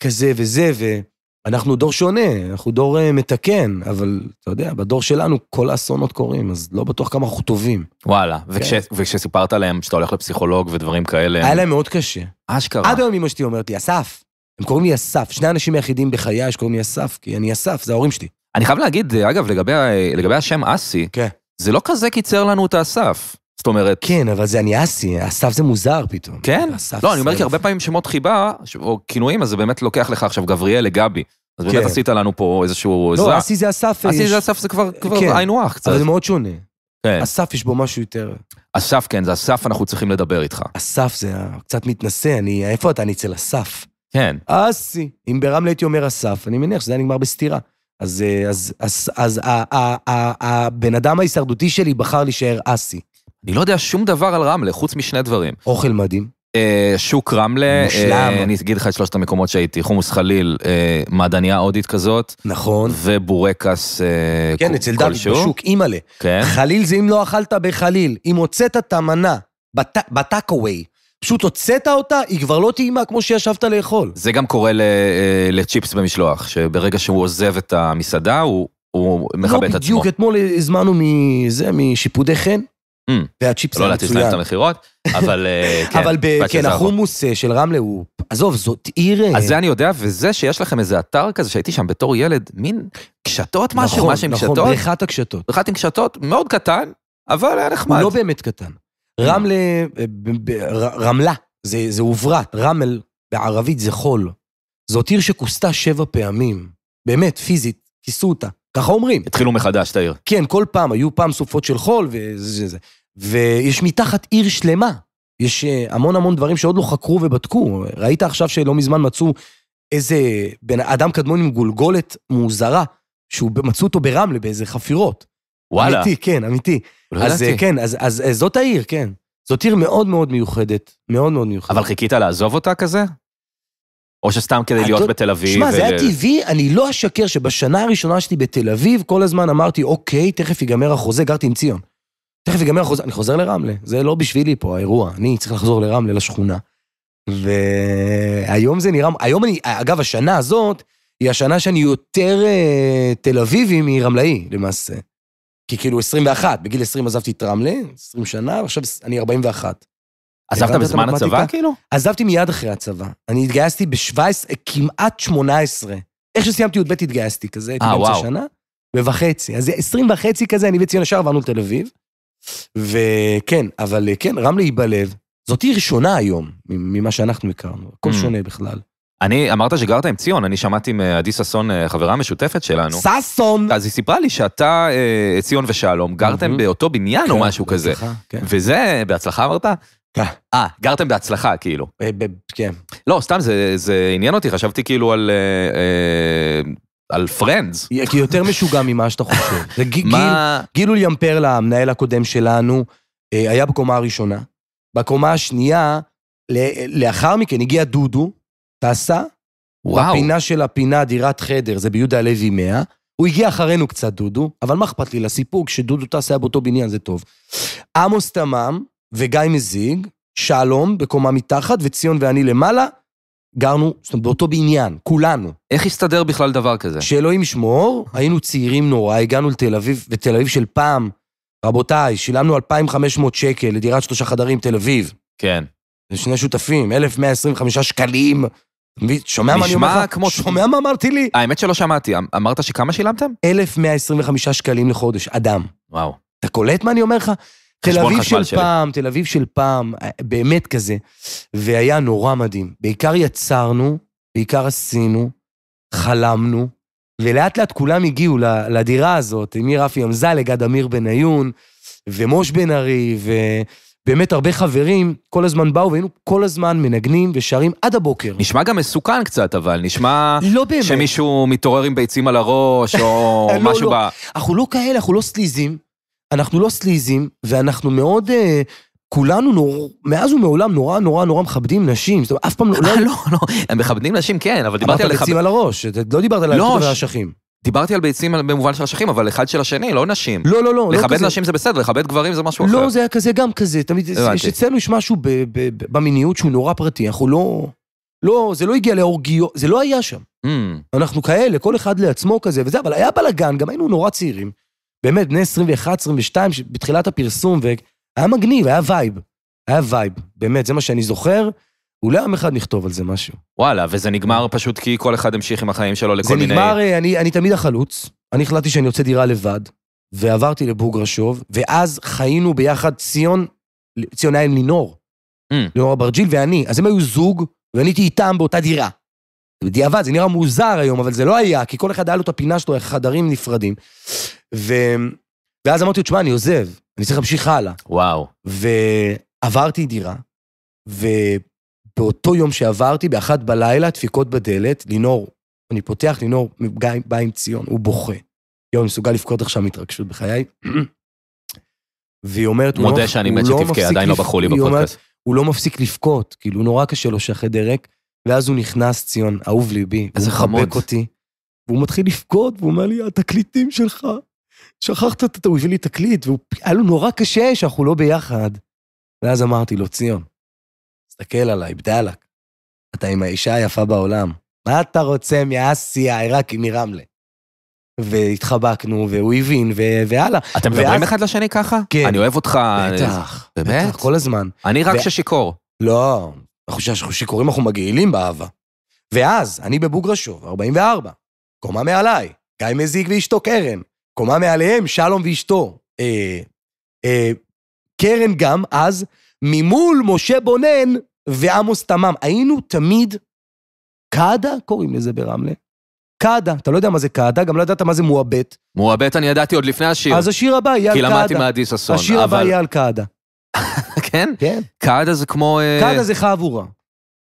כזה וזה, ו... אנחנו דור שונה, אנחנו דור אה, מתקן, אבל אתה יודע, בדור שלנו כל האסונות קורים, אז לא בטוח כמה אנחנו טובים. וואלה, כן. וכש, וכשסיפרת להם שאתה הולך לפסיכולוג ודברים כאלה... היה הם... להם מאוד קשה. אשכרה. עד היום אמא שלי אומרת לי, אסף, הם קוראים לי אסף, שני האנשים היחידים בחיי שקוראים לי אסף, כי אני אסף, זה ההורים שלי. אני חייב להגיד, אגב, לגבי, לגבי השם אסי, כן. זה לא כזה קיצר לנו את האסף. זאת אומרת... כן, אבל זה אני אסי, אסף זה מוזר פתאום. כן? אסף לא, אני אומר כי הרבה פעמים שמות חיבה, או כינויים, אז זה באמת לוקח לך עכשיו גבריאל לגבי. אז באמת כן. עשית לנו פה איזשהו... לא, אסי זה אסף. אסי זה אסף זה כבר כן. היינו הך קצת. אבל זה מאוד שונה. כן. אסף יש בו משהו יותר... אסף, כן, זה אסף, אנחנו צריכים לדבר איתך. אסף זה קצת מתנשא, אני... איפה אתה? אני אצל אסף. כן. אסי. אם ברמלה הייתי אומר אסף, אני מניח שזה היה נגמר בסתירה. אז אה, הבן אדם ההישרדותי שלי בחר להישאר אסי. אני לא יודע שום דבר על רמלה, חוץ משני דברים. אוכל מדהים. אה, שוק רמלה, אה, מושלם. אה, אני אגיד לך את שלושת המקומות שהייתי, חומוס חליל, אה, מעדניה הודית כזאת. נכון. ובורקס אה, כן, אצל דוד בשוק, אימא'לה. כן. חליל זה אם לא אכלת בחליל, אם הוצאת את המנה בט, בטאקווי, פשוט הוצאת אותה, היא כבר לא טעימה כמו שישבת לאכול. זה גם קורה אה, לצ'יפס במשלוח, שברגע שהוא עוזב את המסעדה, הוא הוא לא מכבה את עצמו. לא, בדיוק, אתמול הזמנו מזה, משיפודי חן. Mm. והצ'יפס לא היה מצוין. לא להטיס להם את המכירות, אבל אה, כן. אבל כן, החומוס אה, של רמלה הוא, עזוב, זאת עיר... אה. אז זה אני יודע, וזה שיש לכם איזה אתר כזה, שהייתי שם בתור ילד, מין קשתות משהו, נכון, משהו עם נכון, קשתות. נכון, נכון, בריכת הקשתות. בריכת עם קשתות, מאוד קטן, אבל היה נחמד. הוא לא באמת קטן. רמלה, רמלה, זה עוברת, רמל בערבית זה חול. זאת עיר שכוסתה שבע פעמים, באמת, פיזית, כיסו אותה. ככה אומרים. התחילו מחדש את העיר. כן, כל פעם, היו פעם סופות של חול וזה זה. ויש מתחת עיר שלמה. יש אה, המון המון דברים שעוד לא חקרו ובדקו. ראית עכשיו שלא מזמן מצאו איזה בן אדם קדמון עם גולגולת מוזרה, שהוא מצאו אותו ברמלה באיזה חפירות. וואלה. אמיתי, כן, אמיתי. לא אז ידעתי. אה, כן, אז, אז, אז אה, זאת העיר, כן. זאת עיר מאוד מאוד מיוחדת, מאוד מאוד מיוחדת. אבל חיכית לעזוב אותה כזה? או שסתם כדי להיות לא... בתל אביב? שמע, ו... זה היה טבעי, אני לא אשקר שבשנה הראשונה שלי בתל אביב, כל הזמן אמרתי, אוקיי, תכף ייגמר החוזה, גרתי עם ציון. תכף ייגמר, החוזה, אני חוזר לרמלה, זה לא בשבילי פה האירוע, אני צריך לחזור לרמלה, לשכונה. והיום זה נראה, היום אני, אגב, השנה הזאת היא השנה שאני יותר אה, תל אביבי מרמלאי, למעשה. כי כאילו 21, בגיל 20 עזבתי את רמלה, 20 שנה, ועכשיו אני 41. עזבת בזמן הצבא כאילו? עזבתי מיד אחרי הצבא. אני התגייסתי ב-17, כמעט 18. איך שסיימתי י"ב התגייסתי, כזה הייתי אה, באמצע שנה. בבחצי. אז 20 וחצי כזה, אני וציון ישר עברנו לתל אביב. וכן, אבל אה, כן, רמלה היא בלב. זאת עיר שונה היום ממה שאנחנו הכרנו, הכל mm. שונה בכלל. אני, אמרת שגרת עם ציון, אני שמעתי מעדי ששון, אה, חברה משותפת שלנו. ששון! אז היא סיפרה לי שאתה, אה, ציון ושלום, גרתם mhm. באותו בניין או כן, משהו כזה. כן, כן. בהצלחה, וזה, בהצלחה אמרת? כן. אה, גרתם בהצלחה, כאילו. כן. לא, סתם, זה עניין אותי, חשבתי כאילו על על פרנדס. כי יותר משוגע ממה שאתה חושב. מה... גיל, גיל אוליאמפרלה, המנהל הקודם שלנו, אה, היה בקומה הראשונה. בקומה השנייה, לאחר מכן הגיע דודו, טסה, וואו. בפינה של הפינה, דירת חדר, זה ביהודה הלוי 100. הוא הגיע אחרינו קצת, דודו, אבל מה אכפת לי לסיפור? כשדודו טס היה באותו בניין, זה טוב. עמוס תמם וגיא מזיג, שלום בקומה מתחת, וציון ואני למעלה, גרנו, זאת אומרת, באותו בניין, כולנו. איך הסתדר בכלל דבר כזה? שאלוהים ישמור, היינו צעירים נורא, הגענו לתל אביב, ותל אביב של פעם, רבותיי, שילמנו 2,500 שקל לדירת שלושה חדרים תל אביב. כן. זה שני שותפים, 1,125 שקלים. שומע מה אני אומר לך? נשמע כמו... שומע מה אמרתי לי? האמת שלא שמעתי, אמ, אמרת שכמה שילמתם? 1,125 שקלים לחודש, אדם. וואו. אתה קולט מה אני אומר לך? תל אביב של פעם, תל אביב של פעם, אה, באמת כזה. והיה נורא מדהים. בעיקר יצרנו, בעיקר עשינו, חלמנו, ולאט לאט כולם הגיעו לדירה הזאת, עם עיר מרפי אמזלג עד אמיר בניון, ומוש בן ארי, ובאמת הרבה חברים, כל הזמן באו והיינו כל הזמן מנגנים ושרים עד הבוקר. נשמע גם מסוכן קצת, אבל נשמע... לא באמת. שמישהו מתעורר עם ביצים על הראש, או לא, משהו לא, לא. ב... אנחנו לא כאלה, אנחנו לא סליזים. אנחנו לא סליזים, ואנחנו מאוד... אה, כולנו נור... מאז ומעולם נורא נורא נורא מכבדים נשים, זאת אומרת, אף פעם לא... לא, לא, לא, לא. הם מכבדים נשים, כן, אבל דיברתי על... אמרת ביצים על הראש, לא דיברת על לא, האשכים. דיברתי על ביצים במובן של אשכים, אבל אחד של השני, לא נשים. לא, לא, לא. לא לכבד נשים זה בסדר, לכבד גברים זה משהו אחר. לא, זה היה כזה, גם כזה. תמיד, יש אצלנו יש משהו במיניות שהוא נורא פרטי, אנחנו לא... לא, זה לא הגיע לאורגיות, זה לא היה שם. Mm. אנחנו כאלה, כל אחד לעצמו כזה וזה, אבל היה בלאגן, גם היינו נורא צעירים. באמת, בני 21, 22, בתחילת הפרסום, והיה מגניב, היה וייב. היה וייב, באמת, זה מה שאני זוכר. אולי יום אחד נכתוב על זה משהו. וואלה, וזה נגמר פשוט כי כל אחד המשיך עם החיים שלו לכל זה מיני... זה נגמר, אה, אני, אני תמיד החלוץ. אני החלטתי שאני יוצא דירה לבד, ועברתי לבוגרשוב, ואז חיינו ביחד ציון, ציון היה עם לינור. Mm. לינור אברג'יל ואני. אז הם היו זוג, ואני הייתי איתם באותה דירה. בדיעבד, זה נראה מוזר היום, אבל זה לא היה, כי כל אחד היה לו את הפינה שלו, חדרים נפרדים. ו... ואז אמרתי לו, תשמע, אני עוזב, אני צריך להמשיך הלאה. וואו. ועברתי דירה, ובאותו יום שעברתי, באחת בלילה, דפיקות בדלת, לינור, אני פותח, לינור בא עם ציון, הוא בוכה. יואו, אני מסוגל לבכות עכשיו מהתרגשות בחיי. והיא אומרת, הוא לא, מודה שאני מת לא שתבכה, עדיין לא בכו לי בפודקאסט. הוא לא מפסיק לבכות, כאילו, נורא קשה לו שהחדר ריק, ואז הוא נכנס, ציון, אהוב ליבי, איזה חמוד. הוא מחבק אותי, והוא מתחיל לבכות, והוא אומר לי, התקליטים שלך, שכחת, אתה הוא הביא לי תקליט, והיה לו נורא קשה שאנחנו לא ביחד. ואז אמרתי לו, ציון, תסתכל עליי, בדאלק, אתה עם האישה היפה בעולם. מה אתה רוצה מאסיה, עיראקי מרמלה? והתחבקנו, והוא הבין, ו- והלאה. אתם מדברים אחד לשני ככה? כן. אני אוהב אותך. בטח. באמת? בטח, כל הזמן. אני רק כששיכור. ו... לא, אנחנו כששיכורים אנחנו מגעילים באהבה. ואז, אני בבוגרשוב, 44, קומה מעליי, גיא מזיק ואשתו קרן. קומה מעליהם, שלום ואשתו. אה, אה, קרן גם, אז, ממול משה בונן ועמוס תמם. היינו תמיד קאדה קוראים לזה ברמלה. קאדה, אתה לא יודע מה זה קאדה, גם לא ידעת מה זה מועבט. מועבט אני ידעתי עוד לפני השיר. אז השיר הבא יהיה על קאדה. כי למדתי מאדיס אסון, השיר הבא יהיה על קאדה. כן? כן. קאדה זה כמו... אה, קאדה זה חבורה.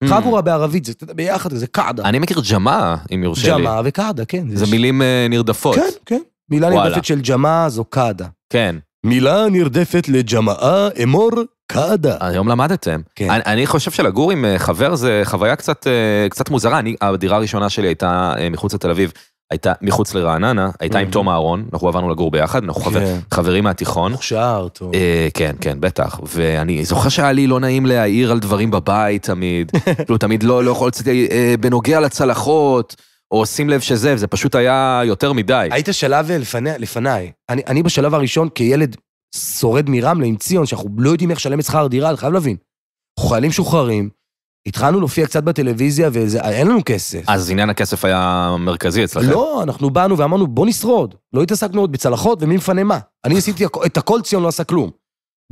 Hmm. חבורה בערבית, זה ביחד, זה קאדה. אני מכיר ג'מאה, אם יורשה לי. ג'מאה וקאדה, כן. זה מילים אה, נרדפות. כן, כן. מילה וואלה. נרדפת של ג'מאה זו קאדה. כן. מילה נרדפת לג'מאה אמור קאדה. אה, היום למדתם. כן. אני, אני חושב שלגור עם אה, חבר זה חוויה קצת, אה, קצת מוזרה. אני, הדירה הראשונה שלי הייתה מחוץ לתל אביב. הייתה מחוץ לרעננה, הייתה עם mm-hmm. תום אהרון, אנחנו עברנו לגור ביחד, אנחנו כן. חבר, חברים מהתיכון. מוכשר, טוב. אה, כן, כן, בטח. ואני זוכר שהיה לי לא נעים להעיר על דברים בבית תמיד. כאילו, תמיד לא, לא יכול לצאת, אה, בנוגע לצלחות, או שים לב שזה, זה פשוט היה יותר מדי. היית שלב אה, לפני, לפניי. אני, אני בשלב הראשון, כילד שורד מרמלה עם ציון, שאנחנו לא יודעים איך לשלם את שכר הדירה, אני חייב להבין. חיילים משוחררים, התחלנו להופיע קצת בטלוויזיה, ואין אה, לנו כסף. אז עניין הכסף היה מרכזי אצלכם? לא, אנחנו באנו ואמרנו, בוא נשרוד. לא התעסקנו עוד בצלחות ומי מפנה מה. אני עשיתי את הכל, ציון לא עשה כלום.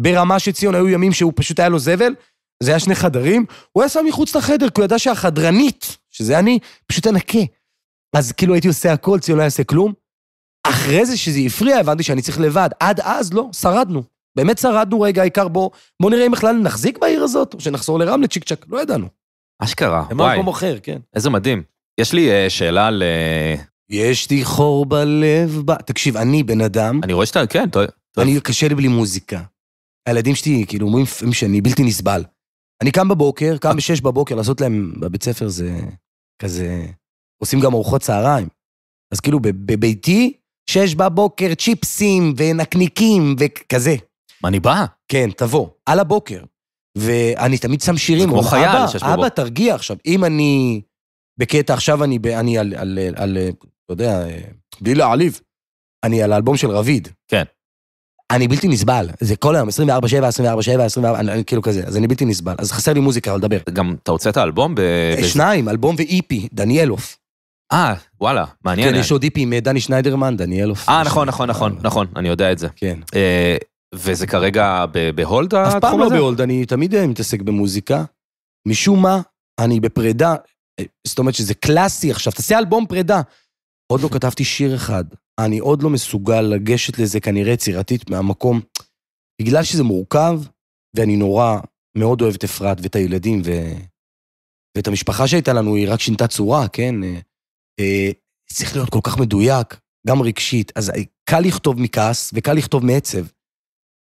ברמה שציון היו ימים שהוא פשוט היה לו זבל, זה היה שני חדרים, הוא היה שם מחוץ לחדר, כי הוא ידע שהחדרנית, שזה אני, פשוט תנקה. אז כאילו הייתי עושה הכל, ציון לא יעשה כלום. אחרי זה שזה הפריע, הבנתי שאני צריך לבד. עד אז לא, שרדנו. באמת שרדנו רגע, העיקר בוא, בוא נראה אם בכלל נחזיק בעיר הזאת, או שנחזור לרמלה צ'יק צ'אק, לא ידענו. אשכרה, וואי. במקום אחר, כן. איזה מדהים. יש לי uh, שאלה ל... אה, יש לי חור בלב, ב... תקשיב, אני בן אדם... אני רואה שאתה, כן, טוב. אני, קשה לי בלי מוזיקה. הילדים שלי, כאילו, אומרים לפעמים אמ, שאני בלתי נסבל. אני קם בבוקר, קם אה. ב-6 בבוקר, לעשות להם בבית ספר זה כזה... עושים גם ארוחות צהריים. אז כאילו בביתי, שש בבוקר, צ'יפסים ונקניקים וכזה. מה, אני בא? כן, תבוא, על הבוקר. ואני תמיד שם שירים. זה כמו חייל, שש בבוקר. אבא, תרגיע עכשיו. אם אני בקטע, עכשיו אני, אני על, על, על, על, אה, אתה יודע, אה, בלי להעליב, אני על האלבום של רביד. כן. אני בלתי נסבל, זה כל היום, 24-7, 24-7, 24, אני, אני כאילו כזה, אז אני בלתי נסבל, אז חסר לי מוזיקה אבל דבר. גם, אתה הוצאת את אלבום אה, ב... שניים, אלבום ואיפי, דניאלוף. אה, וואלה, מעניין. כן, יש עוד איפי e עם אה, דני שניידרמן, דניאל אופן. אה, נכון, נכון, נכון, אה. נכון, אני יודע את זה. כן. אה, וזה כרגע בהולד התחום הזה? אף פעם לא בהולד, אני תמיד מתעסק במוזיקה. משום מה, אני בפרידה, זאת אומרת שזה קלאסי עכשיו, תעשה אלבום פרידה. עוד לא כתבתי שיר אחד. אני עוד לא מסוגל לגשת לזה כנראה יצירתית מהמקום. בגלל שזה מורכב, ואני נורא מאוד אוהב את אפרת ואת הילדים ו... ואת המשפחה שהייתה לנו, היא רק שינתה צורה, כן? אה, צריך להיות כל כך מדויק, גם רגשית. אז קל לכתוב מכעס וקל לכתוב מעצב,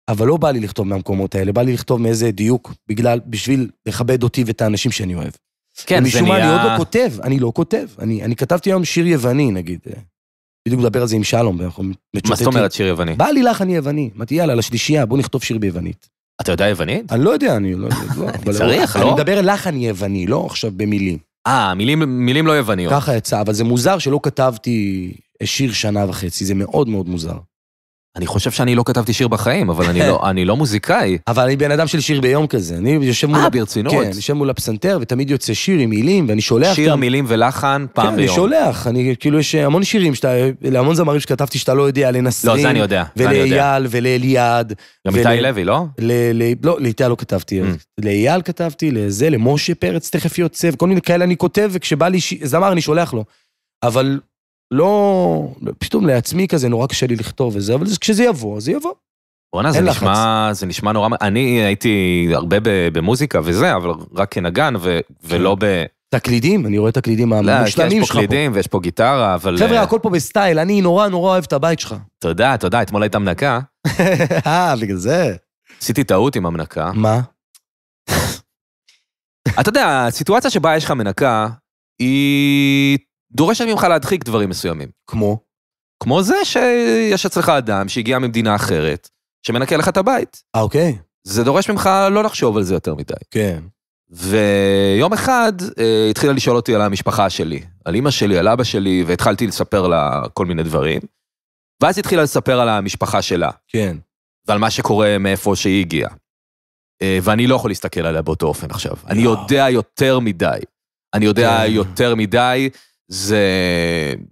אבל לא בא לי לכתוב מהמקומות האלה, בא לי לכתוב מאיזה דיוק, בגלל, בשביל לכבד אותי ואת האנשים שאני אוהב. כן, זה נהיה... ומשום מה אני עוד לא כותב, אני לא כותב. אני, אני כתבתי היום שיר יווני, נגיד. אה, בדיוק לדבר על זה עם שלום, ואנחנו מצוטטים. מה זאת אומרת שיר יווני? בא לי לך, אני יווני. אמרתי, יאללה, לשלישייה, בוא נכתוב שיר ביוונית. אתה יודע יוונית? אני לא יודע, אני לא יודע. לא- לא, אני צריך, לא? אני מדבר לך, אני יווני, לא עכשיו במילים. אה, מילים, מילים לא יווניות. ככה יצא, אבל זה מוזר שלא כתבתי שיר שנה וחצי, זה מאוד מאוד מוזר. אני חושב שאני לא כתבתי שיר בחיים, אבל אני, לא, אני לא מוזיקאי. אבל אני בן אדם של שיר ביום כזה. אני יושב מול... אה, ברצינות? כן, אני יושב מול הפסנתר, ותמיד יוצא שיר עם מילים, ואני שולח... שיר, גם... מילים ולחן, פעם כן, ביום. כן, אני שולח. אני, כאילו, יש המון שירים, שאתה, להמון זמרים שכתבתי שאתה לא יודע, לנסרים. לא, זה אני יודע. ולאייל, ולאליעד. גם איתי ול... לוי, לא? ל... ל... לא, לאיתי לא כתבתי. Mm. לאייל כתבתי, לזה, למשה פרץ תכף יוצא, וכל מיני כאלה אני כותב, וכשבא לי ש... זמר, אני שולח לו. אבל לא, פתאום לעצמי כזה, נורא קשה לי לכתוב וזה, אבל כשזה יבוא, זה יבוא. בואנה, זה נשמע, זה נשמע נורא, אני הייתי הרבה במוזיקה וזה, אבל רק כנגן ולא כן. ב... תקלידים, אני רואה תקלידים לא, המושלמים שלך פה. לא, יש פה תקלידים ויש פה גיטרה, אבל... חבר'ה, אה, הכל פה בסטייל, אני נורא נורא אוהב את הבית שלך. תודה, תודה, אתמול הייתה מנקה. אה, בגלל זה. עשיתי טעות עם המנקה. מה? אתה יודע, הסיטואציה שבה יש לך מנקה, היא דורשת ממך להדחיק דברים מסוימים. כמו? כמו זה שיש אצלך אדם שהגיע ממדינה אחרת, שמנקה לך את הבית. אה, אוקיי. זה דורש ממך לא לחשוב על זה יותר מדי. כן. ויום אחד אה, התחילה לשאול אותי על המשפחה שלי, על אימא שלי, על אבא שלי, והתחלתי לספר לה כל מיני דברים. ואז התחילה לספר על המשפחה שלה. כן. ועל מה שקורה מאיפה שהיא הגיעה. אה, ואני לא יכול להסתכל עליה באותו אופן עכשיו. יאו. אני לא. יודע יותר מדי. אני יודע כן. יותר מדי. זה,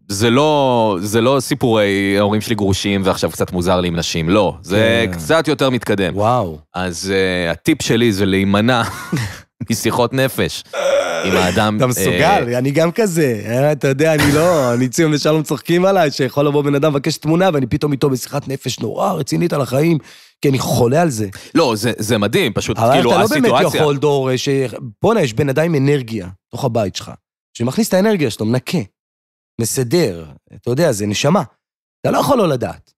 זה, לא, זה לא סיפורי ההורים שלי גרושים ועכשיו קצת מוזר לי עם נשים, לא, זה כן. קצת יותר מתקדם. וואו. אז uh, הטיפ שלי זה להימנע משיחות נפש. עם האדם... אתה מסוגל, uh, אני גם כזה. אה, אתה יודע, אני לא, אני ציון ושלום צוחקים עליי, שיכול לבוא בן אדם לבקש תמונה, ואני פתאום איתו בשיחת נפש נורא רצינית על החיים, כי אני חולה על זה. לא, זה זה מדהים, פשוט, כאילו, הסיטואציה... אבל אתה לא באמת יכול, דור, ש... בואנה, יש בן אדם עם אנרגיה, תוך הבית שלך. שמכניס את האנרגיה שלו, מנקה, מסדר, אתה יודע, זה נשמה. אתה לא יכול לא לדעת.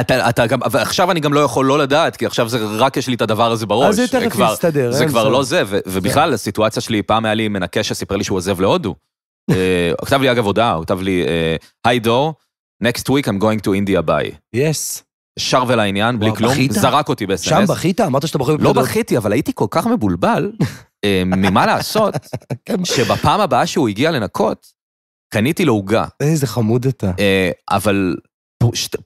אתה, אתה גם, אבל עכשיו אני גם לא יכול לא לדעת, כי עכשיו זה רק יש לי את הדבר הזה בראש. אז זה תכף כבר, יסתדר. זה כבר לא זה, ו, ובכלל, כן. הסיטואציה שלי, פעם היה לי מנקה שסיפר לי שהוא עוזב להודו. הוא אה, כתב לי אגב הודעה, הוא כתב לי, היי אה, דור, next week I'm going to India by. יס. שר ולעניין, בלי כלום, זרק אותי בסנס. שם בכית? אמרת שאתה בוחר בפלדות. לא בכיתי, אבל הייתי כל כך מבולבל, אה, ממה לעשות, כן. שבפעם הבאה שהוא הגיע לנקות, קניתי לו עוגה. איזה חמוד אתה. אה, אבל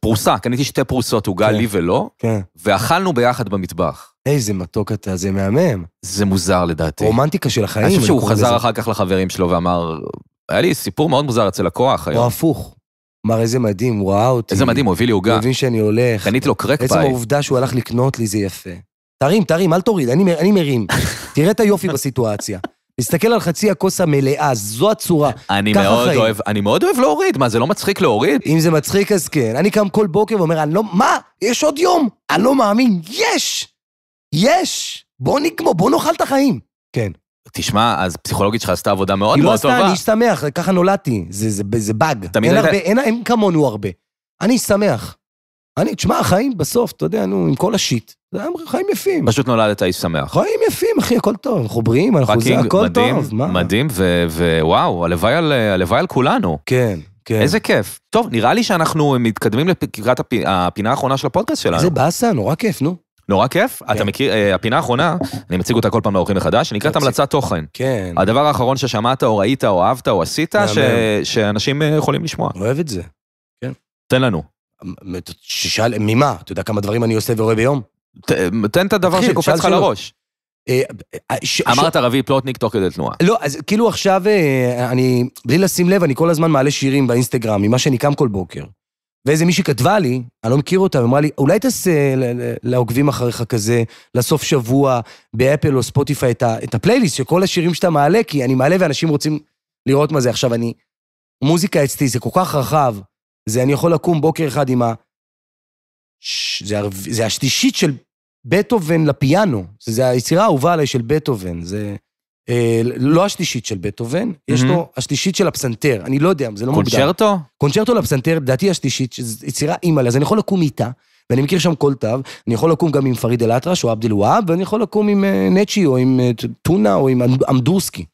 פרוסה, קניתי שתי פרוסות, עוגה כן. לי ולו, כן. ואכלנו ביחד במטבח. איזה מתוק אתה, זה מהמם. זה מוזר לדעתי. רומנטיקה של החיים. אני חושב שהוא חזר אחר כך לחברים שלו ואמר, היה לי סיפור מאוד מוזר אצל לקוח היום. או הפוך. אמר, איזה מדהים, הוא ראה אותי. איזה מדהים, הוא הביא לי עוגה. הוא הבין שאני הולך. קניתי לו קרק פאי. עצם העובדה שהוא הלך לקנות לי זה יפה. תרים, תרים, אל תוריד, אני, אני מרים. תראה את היופי בסיטואציה. תסתכל על חצי הכוס המלאה, זו הצורה. אני מאוד חיים. אוהב, אני מאוד אוהב להוריד, מה, זה לא מצחיק להוריד? אם זה מצחיק אז כן. אני קם כל בוקר ואומר, אני לא, מה? יש עוד יום? אני לא מאמין, יש! יש! בוא נגמור, בוא נאכל את החיים. כן. תשמע, אז פסיכולוגית שלך עשתה עבודה מאוד מאוד טובה. היא לא עשתה, אני שמח, ככה נולדתי. זה, זה, זה, זה באג. אין הרבה, אין, אין כמונו הרבה. אני שמח. אני, תשמע, החיים בסוף, אתה יודע, נו, עם כל השיט, זה חיים יפים. פשוט נולדת איש שמח. חיים יפים, אחי, הכל טוב, אנחנו בריאים, אנחנו זה, הכל מדהים, טוב, מה? מדהים, ווואו, הלוואי על, הלוואי על כולנו. כן. כן. איזה כיף. טוב, נראה לי שאנחנו מתקדמים לקראת הפ... הפינה האחרונה של הפודקאסט שלנו. איזה באסה, נורא כיף, נו. נורא כיף. כן. אתה מכיר, אה, הפינה האחרונה, אני מציג אותה כל פעם לאורחים מחדש, שנקראת המלצת תוכן. כן. הדבר האחרון ששמעת, או ראית, או אהבת, או עשית, ש... שאנשים יכולים לשמוע. אוהב את זה. כן. תן לנו. ששאל, ממה? אתה יודע כמה דברים אני עושה ורואה ביום? ת, תן את הדבר שקופץ לך לראש. אה, אה, אמרת רבי פלוטניק תוך כדי תנועה. לא, אז כאילו עכשיו, אה, אני, בלי לשים לב, אני כל הזמן מעלה שירים באינסטגרם, ממה שאני קם כל בוקר. ואיזה מישהי כתבה לי, אני לא מכיר אותה, אמרה לי, אולי תעשה לעוקבים אחריך כזה, לסוף שבוע, באפל או ספוטיפיי, את, את הפלייליסט של כל השירים שאתה מעלה, כי אני מעלה ואנשים רוצים לראות מה זה. עכשיו, אני, מוזיקה אצלי זה כל כך רחב, זה אני יכול לקום בוקר אחד עם ה... ש... זה, הר... זה השלישית של בטהובן לפיאנו. זה, זה היצירה האהובה עליי של בטהובן. זה אה, לא השלישית של בטהובן, mm-hmm. יש לו השלישית של הפסנתר. אני לא יודע, זה לא קונצ'רטו? מוגדר. קונצ'רטו? קונצ'רטו לפסנתר, לדעתי השלישית, שזו יצירה אימא'לה, אז אני יכול לקום איתה. ואני מכיר שם כל תו, אני יכול לקום גם עם פריד אל-אטרש או עבד אל ואני יכול לקום עם אה, נצ'י או עם אה, טונה או עם אמדורסקי,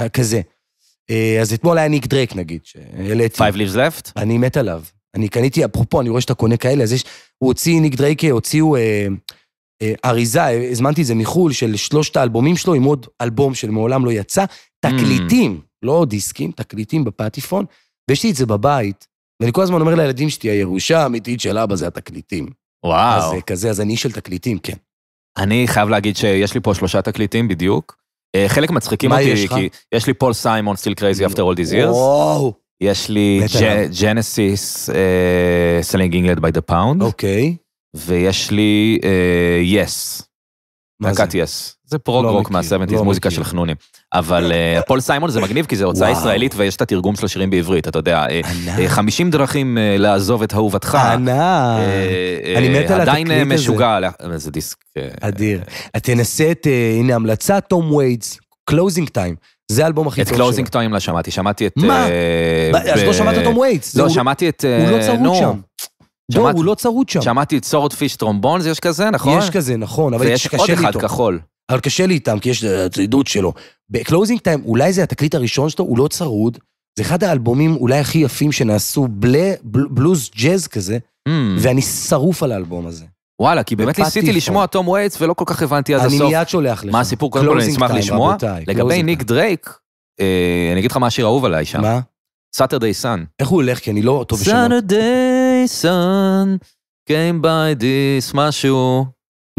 אה, כזה. אה, אז אתמול היה ניק דרק, נגיד, Five Leaves Left? אני מת עליו. אני קניתי, אפרופו, אני רואה שאתה קונה כאלה, אז יש... הוא הוציא, ניק דרייק הוציאו אה, אה, אריזה, הזמנתי את זה מחו"ל, של שלושת האלבומים שלו, עם עוד אלבום של מעולם לא יצא. תקליטים, mm. לא דיסקים, תקליטים בפטיפון, ויש לי את זה בבית, ואני כל הזמן אומר לילדים שלי, הירושה האמיתית של אבא זה התקליטים. וואו. אז אה, כזה, אז אני של תקליטים, כן. אני חייב להגיד שיש לי פה שלושה תקליטים בדיוק. אה, חלק מצחיקים אותי, יש כי יש לי פול סיימון, סטיל קרייזי אפטר אול דיזירס. יש לי ג'נסיס, סלינג אינגלד ביי דה פאונד. אוקיי. ויש לי יס. אה, uh, yes. מה זה? יס. Yes. זה פרוג רוק מה-70's, מוזיקה של חנונים. אבל אה, פול סיימון זה מגניב, כי זה הוצאה ישראלית ויש את התרגום של השירים בעברית, אתה יודע. 50 אה, אה, דרכים לעזוב את אהובתך. ענק. אני מת על התקליט הזה. עדיין משוגע, זה דיסק. אדיר. תנסה את, הנה המלצה, תום ויידס, קלוזינג טיים. זה האלבום הכי טוב שלו. את קלוזינג טיים לא שמעתי, שמעתי את... מה? אז לא שמעת את תום ויידס. לא, שמעתי את... הוא לא צרוד שם. לא, הוא לא צרוד שם. שמעתי את סורד פיש טרומבונז, יש כזה, נכון? יש כזה, נכון, אבל יש קשה לי איתו. ויש עוד אחד כחול. אבל קשה לי איתם, כי יש אה, את שלו. בקלוזינג טיים, אולי זה התקליט הראשון שלו, הוא לא צרוד. זה אחד האלבומים אולי הכי יפים שנעשו, בלי, בל, בלוז ג'אז כזה, mm. ואני שרוף על האלבום הזה. וואלה, כי באמת ניסיתי לשמוע תום וייטס ולא כל כך הבנתי עד הסוף. אני מיד שולח לך. מה הסיפור? קודם כל אני אשמח לשמוע. רבותיי, לגבי ניק דרייק, אה, אני אגיד לך מה השיר האהוב עליי שם. מה? סאטרדי סאן. איך הוא הולך? כי אני לא טוב בשמות. סאטרדי סאן, came by this משהו.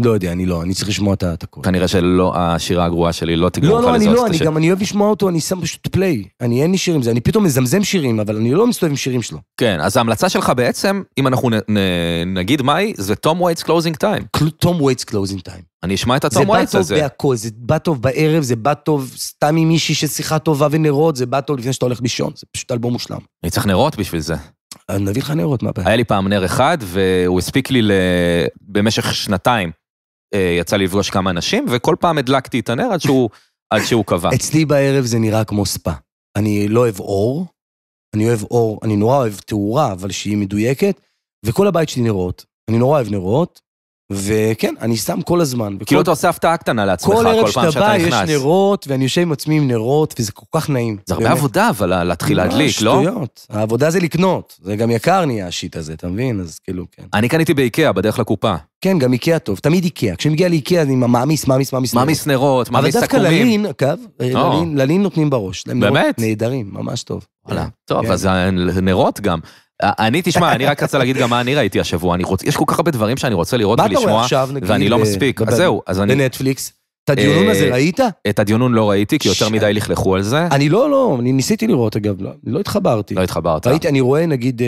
לא יודע, אני לא, אני צריך לשמוע את הכול. כנראה שלא, השירה הגרועה שלי לא תגרום לא, לך לא, לזהות את לא, השיר. לא, לא, אני לא, אני אוהב לשמוע אותו, אני שם פשוט פליי. אני אין לי שירים, זה, אני פתאום מזמזם שירים, אבל אני לא מסתובב עם שירים שלו. כן, אז ההמלצה שלך בעצם, אם אנחנו נגיד מהי, זה תום וייטס קלוזינג טיים. תום וייטס קלוזינג טיים. אני אשמע את התום וייטס הזה. זה בא טוב בהכל, זה בא טוב בערב, זה בא טוב סתם עם מישהי ששיחה טובה ונרות, זה בא טוב לפני שאתה הולך לישון, זה פשוט אלבום מושלם. אני צריך נרות בשביל זה. אני נביא לך נרות, מה הבעיה? היה לי פעם נר אחד, והוא הספיק לי במשך שנתיים. אה, יצא לי לפגוש כמה אנשים, וכל פעם הדלקתי את הנר עד שהוא, עד שהוא קבע. אצלי בערב זה נראה כמו ספה. אני לא אוהב אור, אני אוהב אור, אני נורא אוהב תאורה, אבל שהיא מדויקת, וכל הבית שלי נרות. אני נורא אוהב נרות, וכן, אני שם כל הזמן. כאילו אתה עושה הפתעה קטנה לעצמך כל, כל פעם שאתה נכנס. כל ערב שאתה בא יש נרות, ואני יושב עם עצמי עם נרות, וזה כל כך נעים. זה הרבה עבודה, אבל אה, להתחיל להדליק, לא? שטויות. העבודה זה לקנות. זה גם יקר נהיה השיט הזה, אתה מבין? אז כאילו, כן. אני קניתי באיקאה, בדרך לקופה. כן, גם איקאה טוב, תמיד איקאה. כשאני מגיע לאיקאה אני מעמיס, מעמיס, מעמיס נרות. מעמיס נרות, מעמיס סכומים. אבל דווקא ללין, אגב, אה, לא. ללין נותנים בראש. באמת? נהדרים, ממש טוב. כן. טוב, כן. אז נרות גם. אה, אני, תשמע, אני רק רוצה להגיד גם מה אני ראיתי השבוע. יש כל כך הרבה דברים שאני רוצה לראות ולשמוע, ואני לא מספיק. אז זהו, אז אני... בנטפליקס? את הדיונון הזה אה, ראית? את הדיונון לא ראיתי, כי יותר מדי לכלכו על זה. אני לא, לא, אני ניסיתי לראות, אגב, לא, לא התחברתי. לא התחברת. ראיתי, אני רואה, נגיד,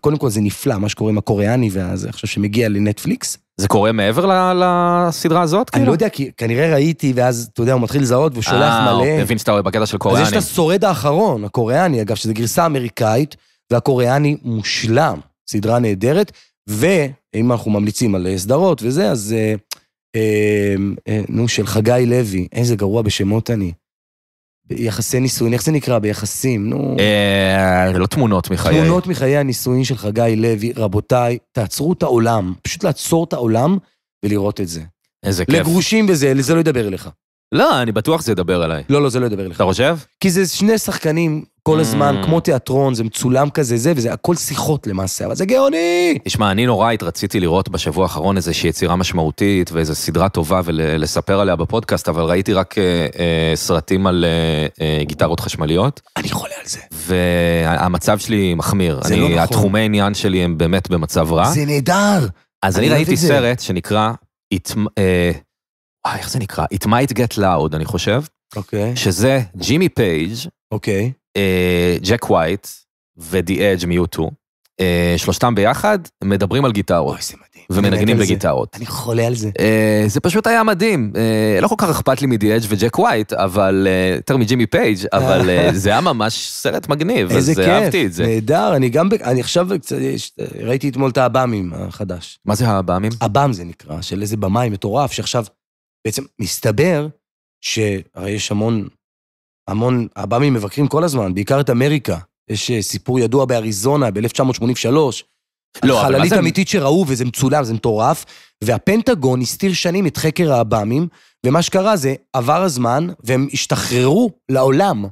קודם כל זה נפלא, מה שקורה עם הקוריאני והזה, עכשיו שמגיע לנטפליקס. זה קורה מעבר לסדרה הזאת? אני כאילו? לא יודע, כי כנראה ראיתי, ואז, אתה יודע, הוא מתחיל לזהות והוא שולח אה, מלא. אה, מבין שאתה רואה בקטע של קוריאני. אז יש את השורד האחרון, הקוריאני, אגב, שזו גרסה אמריקאית, והקוריאני מושלם, סדרה נהדרת, ואם אנחנו ממליצים על אה, סדרות וזה, אז... אה, אה, נו, של חגי לוי, איזה גרוע בשמות אני. יחסי נישואין, איך זה נקרא? ביחסים, נו. אה, לא תמונות מחיי. תמונות מחיי הנישואין של חגי לוי, רבותיי, תעצרו את העולם, פשוט לעצור את העולם ולראות את זה. איזה כיף. לגרושים וזה, זה לא ידבר אליך. לא, אני בטוח שזה ידבר עליי. לא, לא, זה לא ידבר אליך. אתה חושב? כי זה שני שחקנים כל הזמן, mm. כמו תיאטרון, זה מצולם כזה, זה, וזה הכל שיחות למעשה, אבל זה גאוני! תשמע, אני נורא התרציתי לראות בשבוע האחרון איזושהי יצירה משמעותית ואיזו סדרה טובה ולספר עליה בפודקאסט, אבל ראיתי רק אה, אה, סרטים על אה, אה גיטרות חשמליות. אני חולה על זה. והמצב שלי מחמיר. זה אני, לא נכון. התחומי עניין שלי הם באמת במצב רע. זה נהדר! אז אני, אני ראיתי סרט שנקרא... It, אה, איך זה נקרא? It might get loud, אני חושב. אוקיי. Okay. שזה ג'ימי פייג'. אוקיי. Okay. ג'ק ווייט ודי אג' מיוטו, שלושתם ביחד, מדברים על גיטרות. אוי, זה מדהים. ומנגנים בגיטרות. אני חולה על זה. אה, זה פשוט היה מדהים. אה, לא כל כך אכפת לי מדי אג' וג'ק ווייט, אבל אה, יותר מג'ימי פייג', אבל זה היה ממש סרט מגניב, איזה כיף. אז אהבתי את זה. נהדר, אני גם, אני עכשיו קצת... ראיתי אתמול את האב"מים החדש. מה זה האב"מים? אב"ם זה נקרא, של איזה במאי מטורף, שעכשיו בעצם מסתבר שהרי יש המון המון עב"מים מבקרים כל הזמן, בעיקר את אמריקה. יש אה, סיפור ידוע באריזונה ב-1983, לא, חללית אמיתית שראו, וזה מצולם, זה מטורף, והפנטגון הסתיר שנים את חקר העב"מים, ומה שקרה זה, עבר הזמן, והם השתחררו לעולם.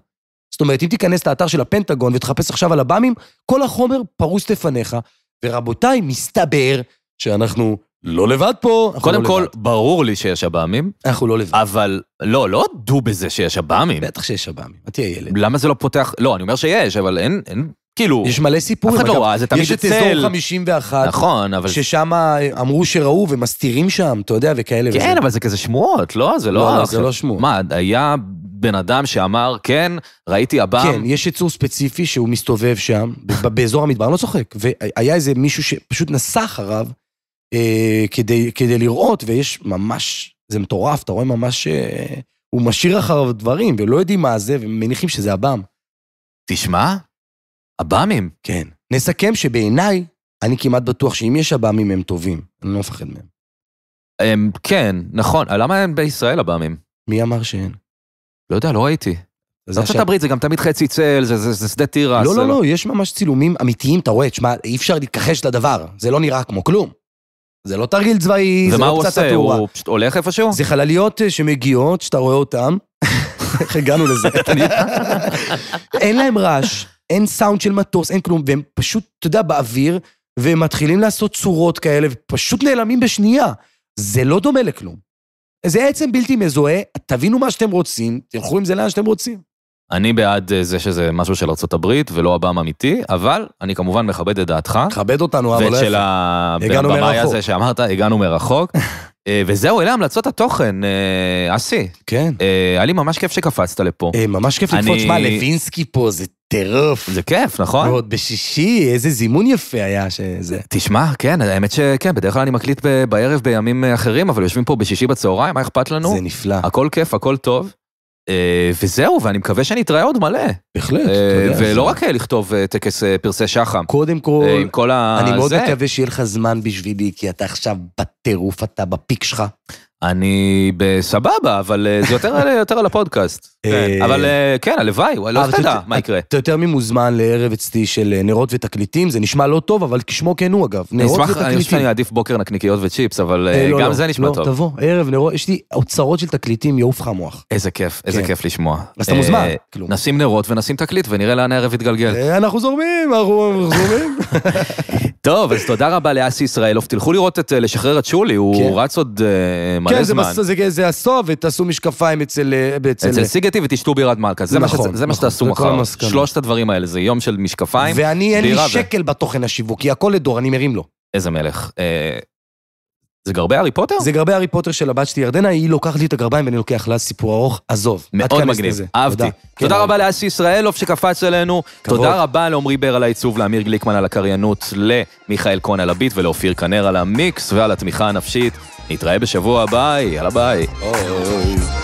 זאת אומרת, אם תיכנס לאתר של הפנטגון ותחפש עכשיו על עב"מים, כל החומר פרוס לפניך, ורבותיי, מסתבר שאנחנו לא לבד פה. קודם לא כל, ברור לי שיש עב"מים. אנחנו לא לבד. אבל לא, לא הודו בזה שיש עב"מים. בטח שיש עב"מים, אתה תהיה ילד. למה זה לא פותח? לא, אני אומר שיש, אבל אין, אין, כאילו... יש מלא סיפורים. אף אחד לא ראה, זה תמיד אצל. יש את אזור 51. נכון, אבל... ששם אה, אמרו שראו ומסתירים שם, אתה יודע, וכאלה כן, וזה. אבל זה כזה שמועות, לא? זה לא... לא, לא אה, זה לא שמועות. מה, היה בן אדם שאמר, כן, ראיתי עב"ם. כן, יש יצור ספציפי שהוא מסתובב שם, באזור המדבר, אני לא צוחק. והיה איזה מישהו שפשוט נסע אחריו. אה, כדי, כדי לראות, ויש ממש, זה מטורף, אתה רואה ממש, אה, הוא משאיר אחריו דברים, ולא יודעים מה זה, ומניחים שזה עב"ם. תשמע, עב"מים. כן. נסכם שבעיניי, אני כמעט בטוח שאם יש עב"מים הם טובים, אני לא מפחד מהם. הם, כן, נכון. למה אין בישראל עב"מים? מי אמר שאין? לא יודע, לא ראיתי. ארצות עכשיו... הברית זה גם תמיד חצי צל, זה, זה, זה שדה תירס. לא, לא, לא, לא, יש ממש צילומים אמיתיים, אתה רואה, תשמע, אי אפשר להתכחש לדבר, זה לא נראה כמו כלום. זה לא תרגיל צבאי, זה לא קצת תאורה. ומה הוא עושה? הוא פשוט הולך איפשהו? זה חלליות אה, שמגיעות, שאתה רואה אותן. איך הגענו לזה? אין להם רעש, אין סאונד של מטוס, אין כלום, והם פשוט, אתה יודע, באוויר, והם מתחילים לעשות צורות כאלה, ופשוט נעלמים בשנייה. זה לא דומה לכלום. זה עצם בלתי מזוהה, תבינו מה שאתם רוצים, תלכו עם זה לאן שאתם רוצים. אני בעד אה, זה שזה משהו של ארה"ב ולא הבאם אמיתי, אבל אני כמובן מכבד את דעתך. כבד אותנו, אבל ואת של הבמאי הזה שאמרת, הגענו מרחוק. אה, וזהו, אלה המלצות התוכן, אה, אסי. כן. היה לי ממש כיף שקפצת לפה. ממש כיף לקפוץ. שמע, לוינסקי פה זה טירוף. זה כיף, נכון? ועוד בשישי, איזה זימון יפה היה שזה. תשמע, כן, האמת שכן, בדרך כלל אני מקליט בערב בימים אחרים, אבל יושבים פה בשישי בצהריים, מה אכפת לנו? זה נפלא. הכל כיף, הכל טוב. אה, וזהו, ואני מקווה שנתראה עוד מלא. בהחלט. אה, ולא רק אה, לכתוב טקס פרסי שחם. קודם כל, אני מאוד מקווה שיהיה לך זמן בשבילי, כי אתה עכשיו בטירוף, אתה בפיק שלך. אני בסבבה, אבל אה, זה יותר, יותר על הפודקאסט. אה, אבל אה, כן, הלוואי, לא יודע מה יקרה. אתה יותר ממוזמן לערב אצלי של נרות ותקליטים, זה נשמע לא טוב, אבל כשמו כן הוא אגב, נרות ותקליטים. אני חושב שאני אעדיף בוקר נקניקיות וצ'יפס, אבל לא, גם לא, זה נשמע לא, טוב. לא, תבוא, ערב נרות, יש לי אוצרות של תקליטים, יעוף לך המוח. איזה כיף, איזה כן. כיף לשמוע. אז אתה מוזמן. כאילו. נשים נרות ונשים תקליט ונראה לאן הערב יתגלגל. אנחנו זורמים, אנחנו זורמים. טוב, אז תודה רבה לאסי ישראלוף, תלכו לראות את לשחרר את שולי, הוא כן. רץ עוד מלא כן, זמן. כן, זה, זה הסוף, ותעשו משקפיים אצל... אה, אצל, אצל אה, סיגטי ותשתו בירת מלכה. זה, נכון, מה, שזה, זה מה נכון, שתעשו מחר. שלושת הדברים האלה, זה יום של משקפיים. ואני, אין לי שקל ו... בתוכן השיווקי, הכל לדור, אני מרים לו. איזה מלך. אה, זה גרבי הארי פוטר? זה גרבי הארי פוטר של הבת שלי ירדנה, היא לוקחת לי את הגרביים ואני לוקח לה סיפור ארוך, עזוב. מאוד מגניב, לזה. אהבתי. תודה, כן, תודה רבה לאסי ישראלוב שקפץ אלינו, כבוד. תודה רבה לעמרי בר על העיצוב, לאמיר גליקמן על הקריינות, למיכאל כהן על הביט ולאופיר כנר על המיקס ועל התמיכה הנפשית. נתראה בשבוע הבא, יאללה ביי. אוי.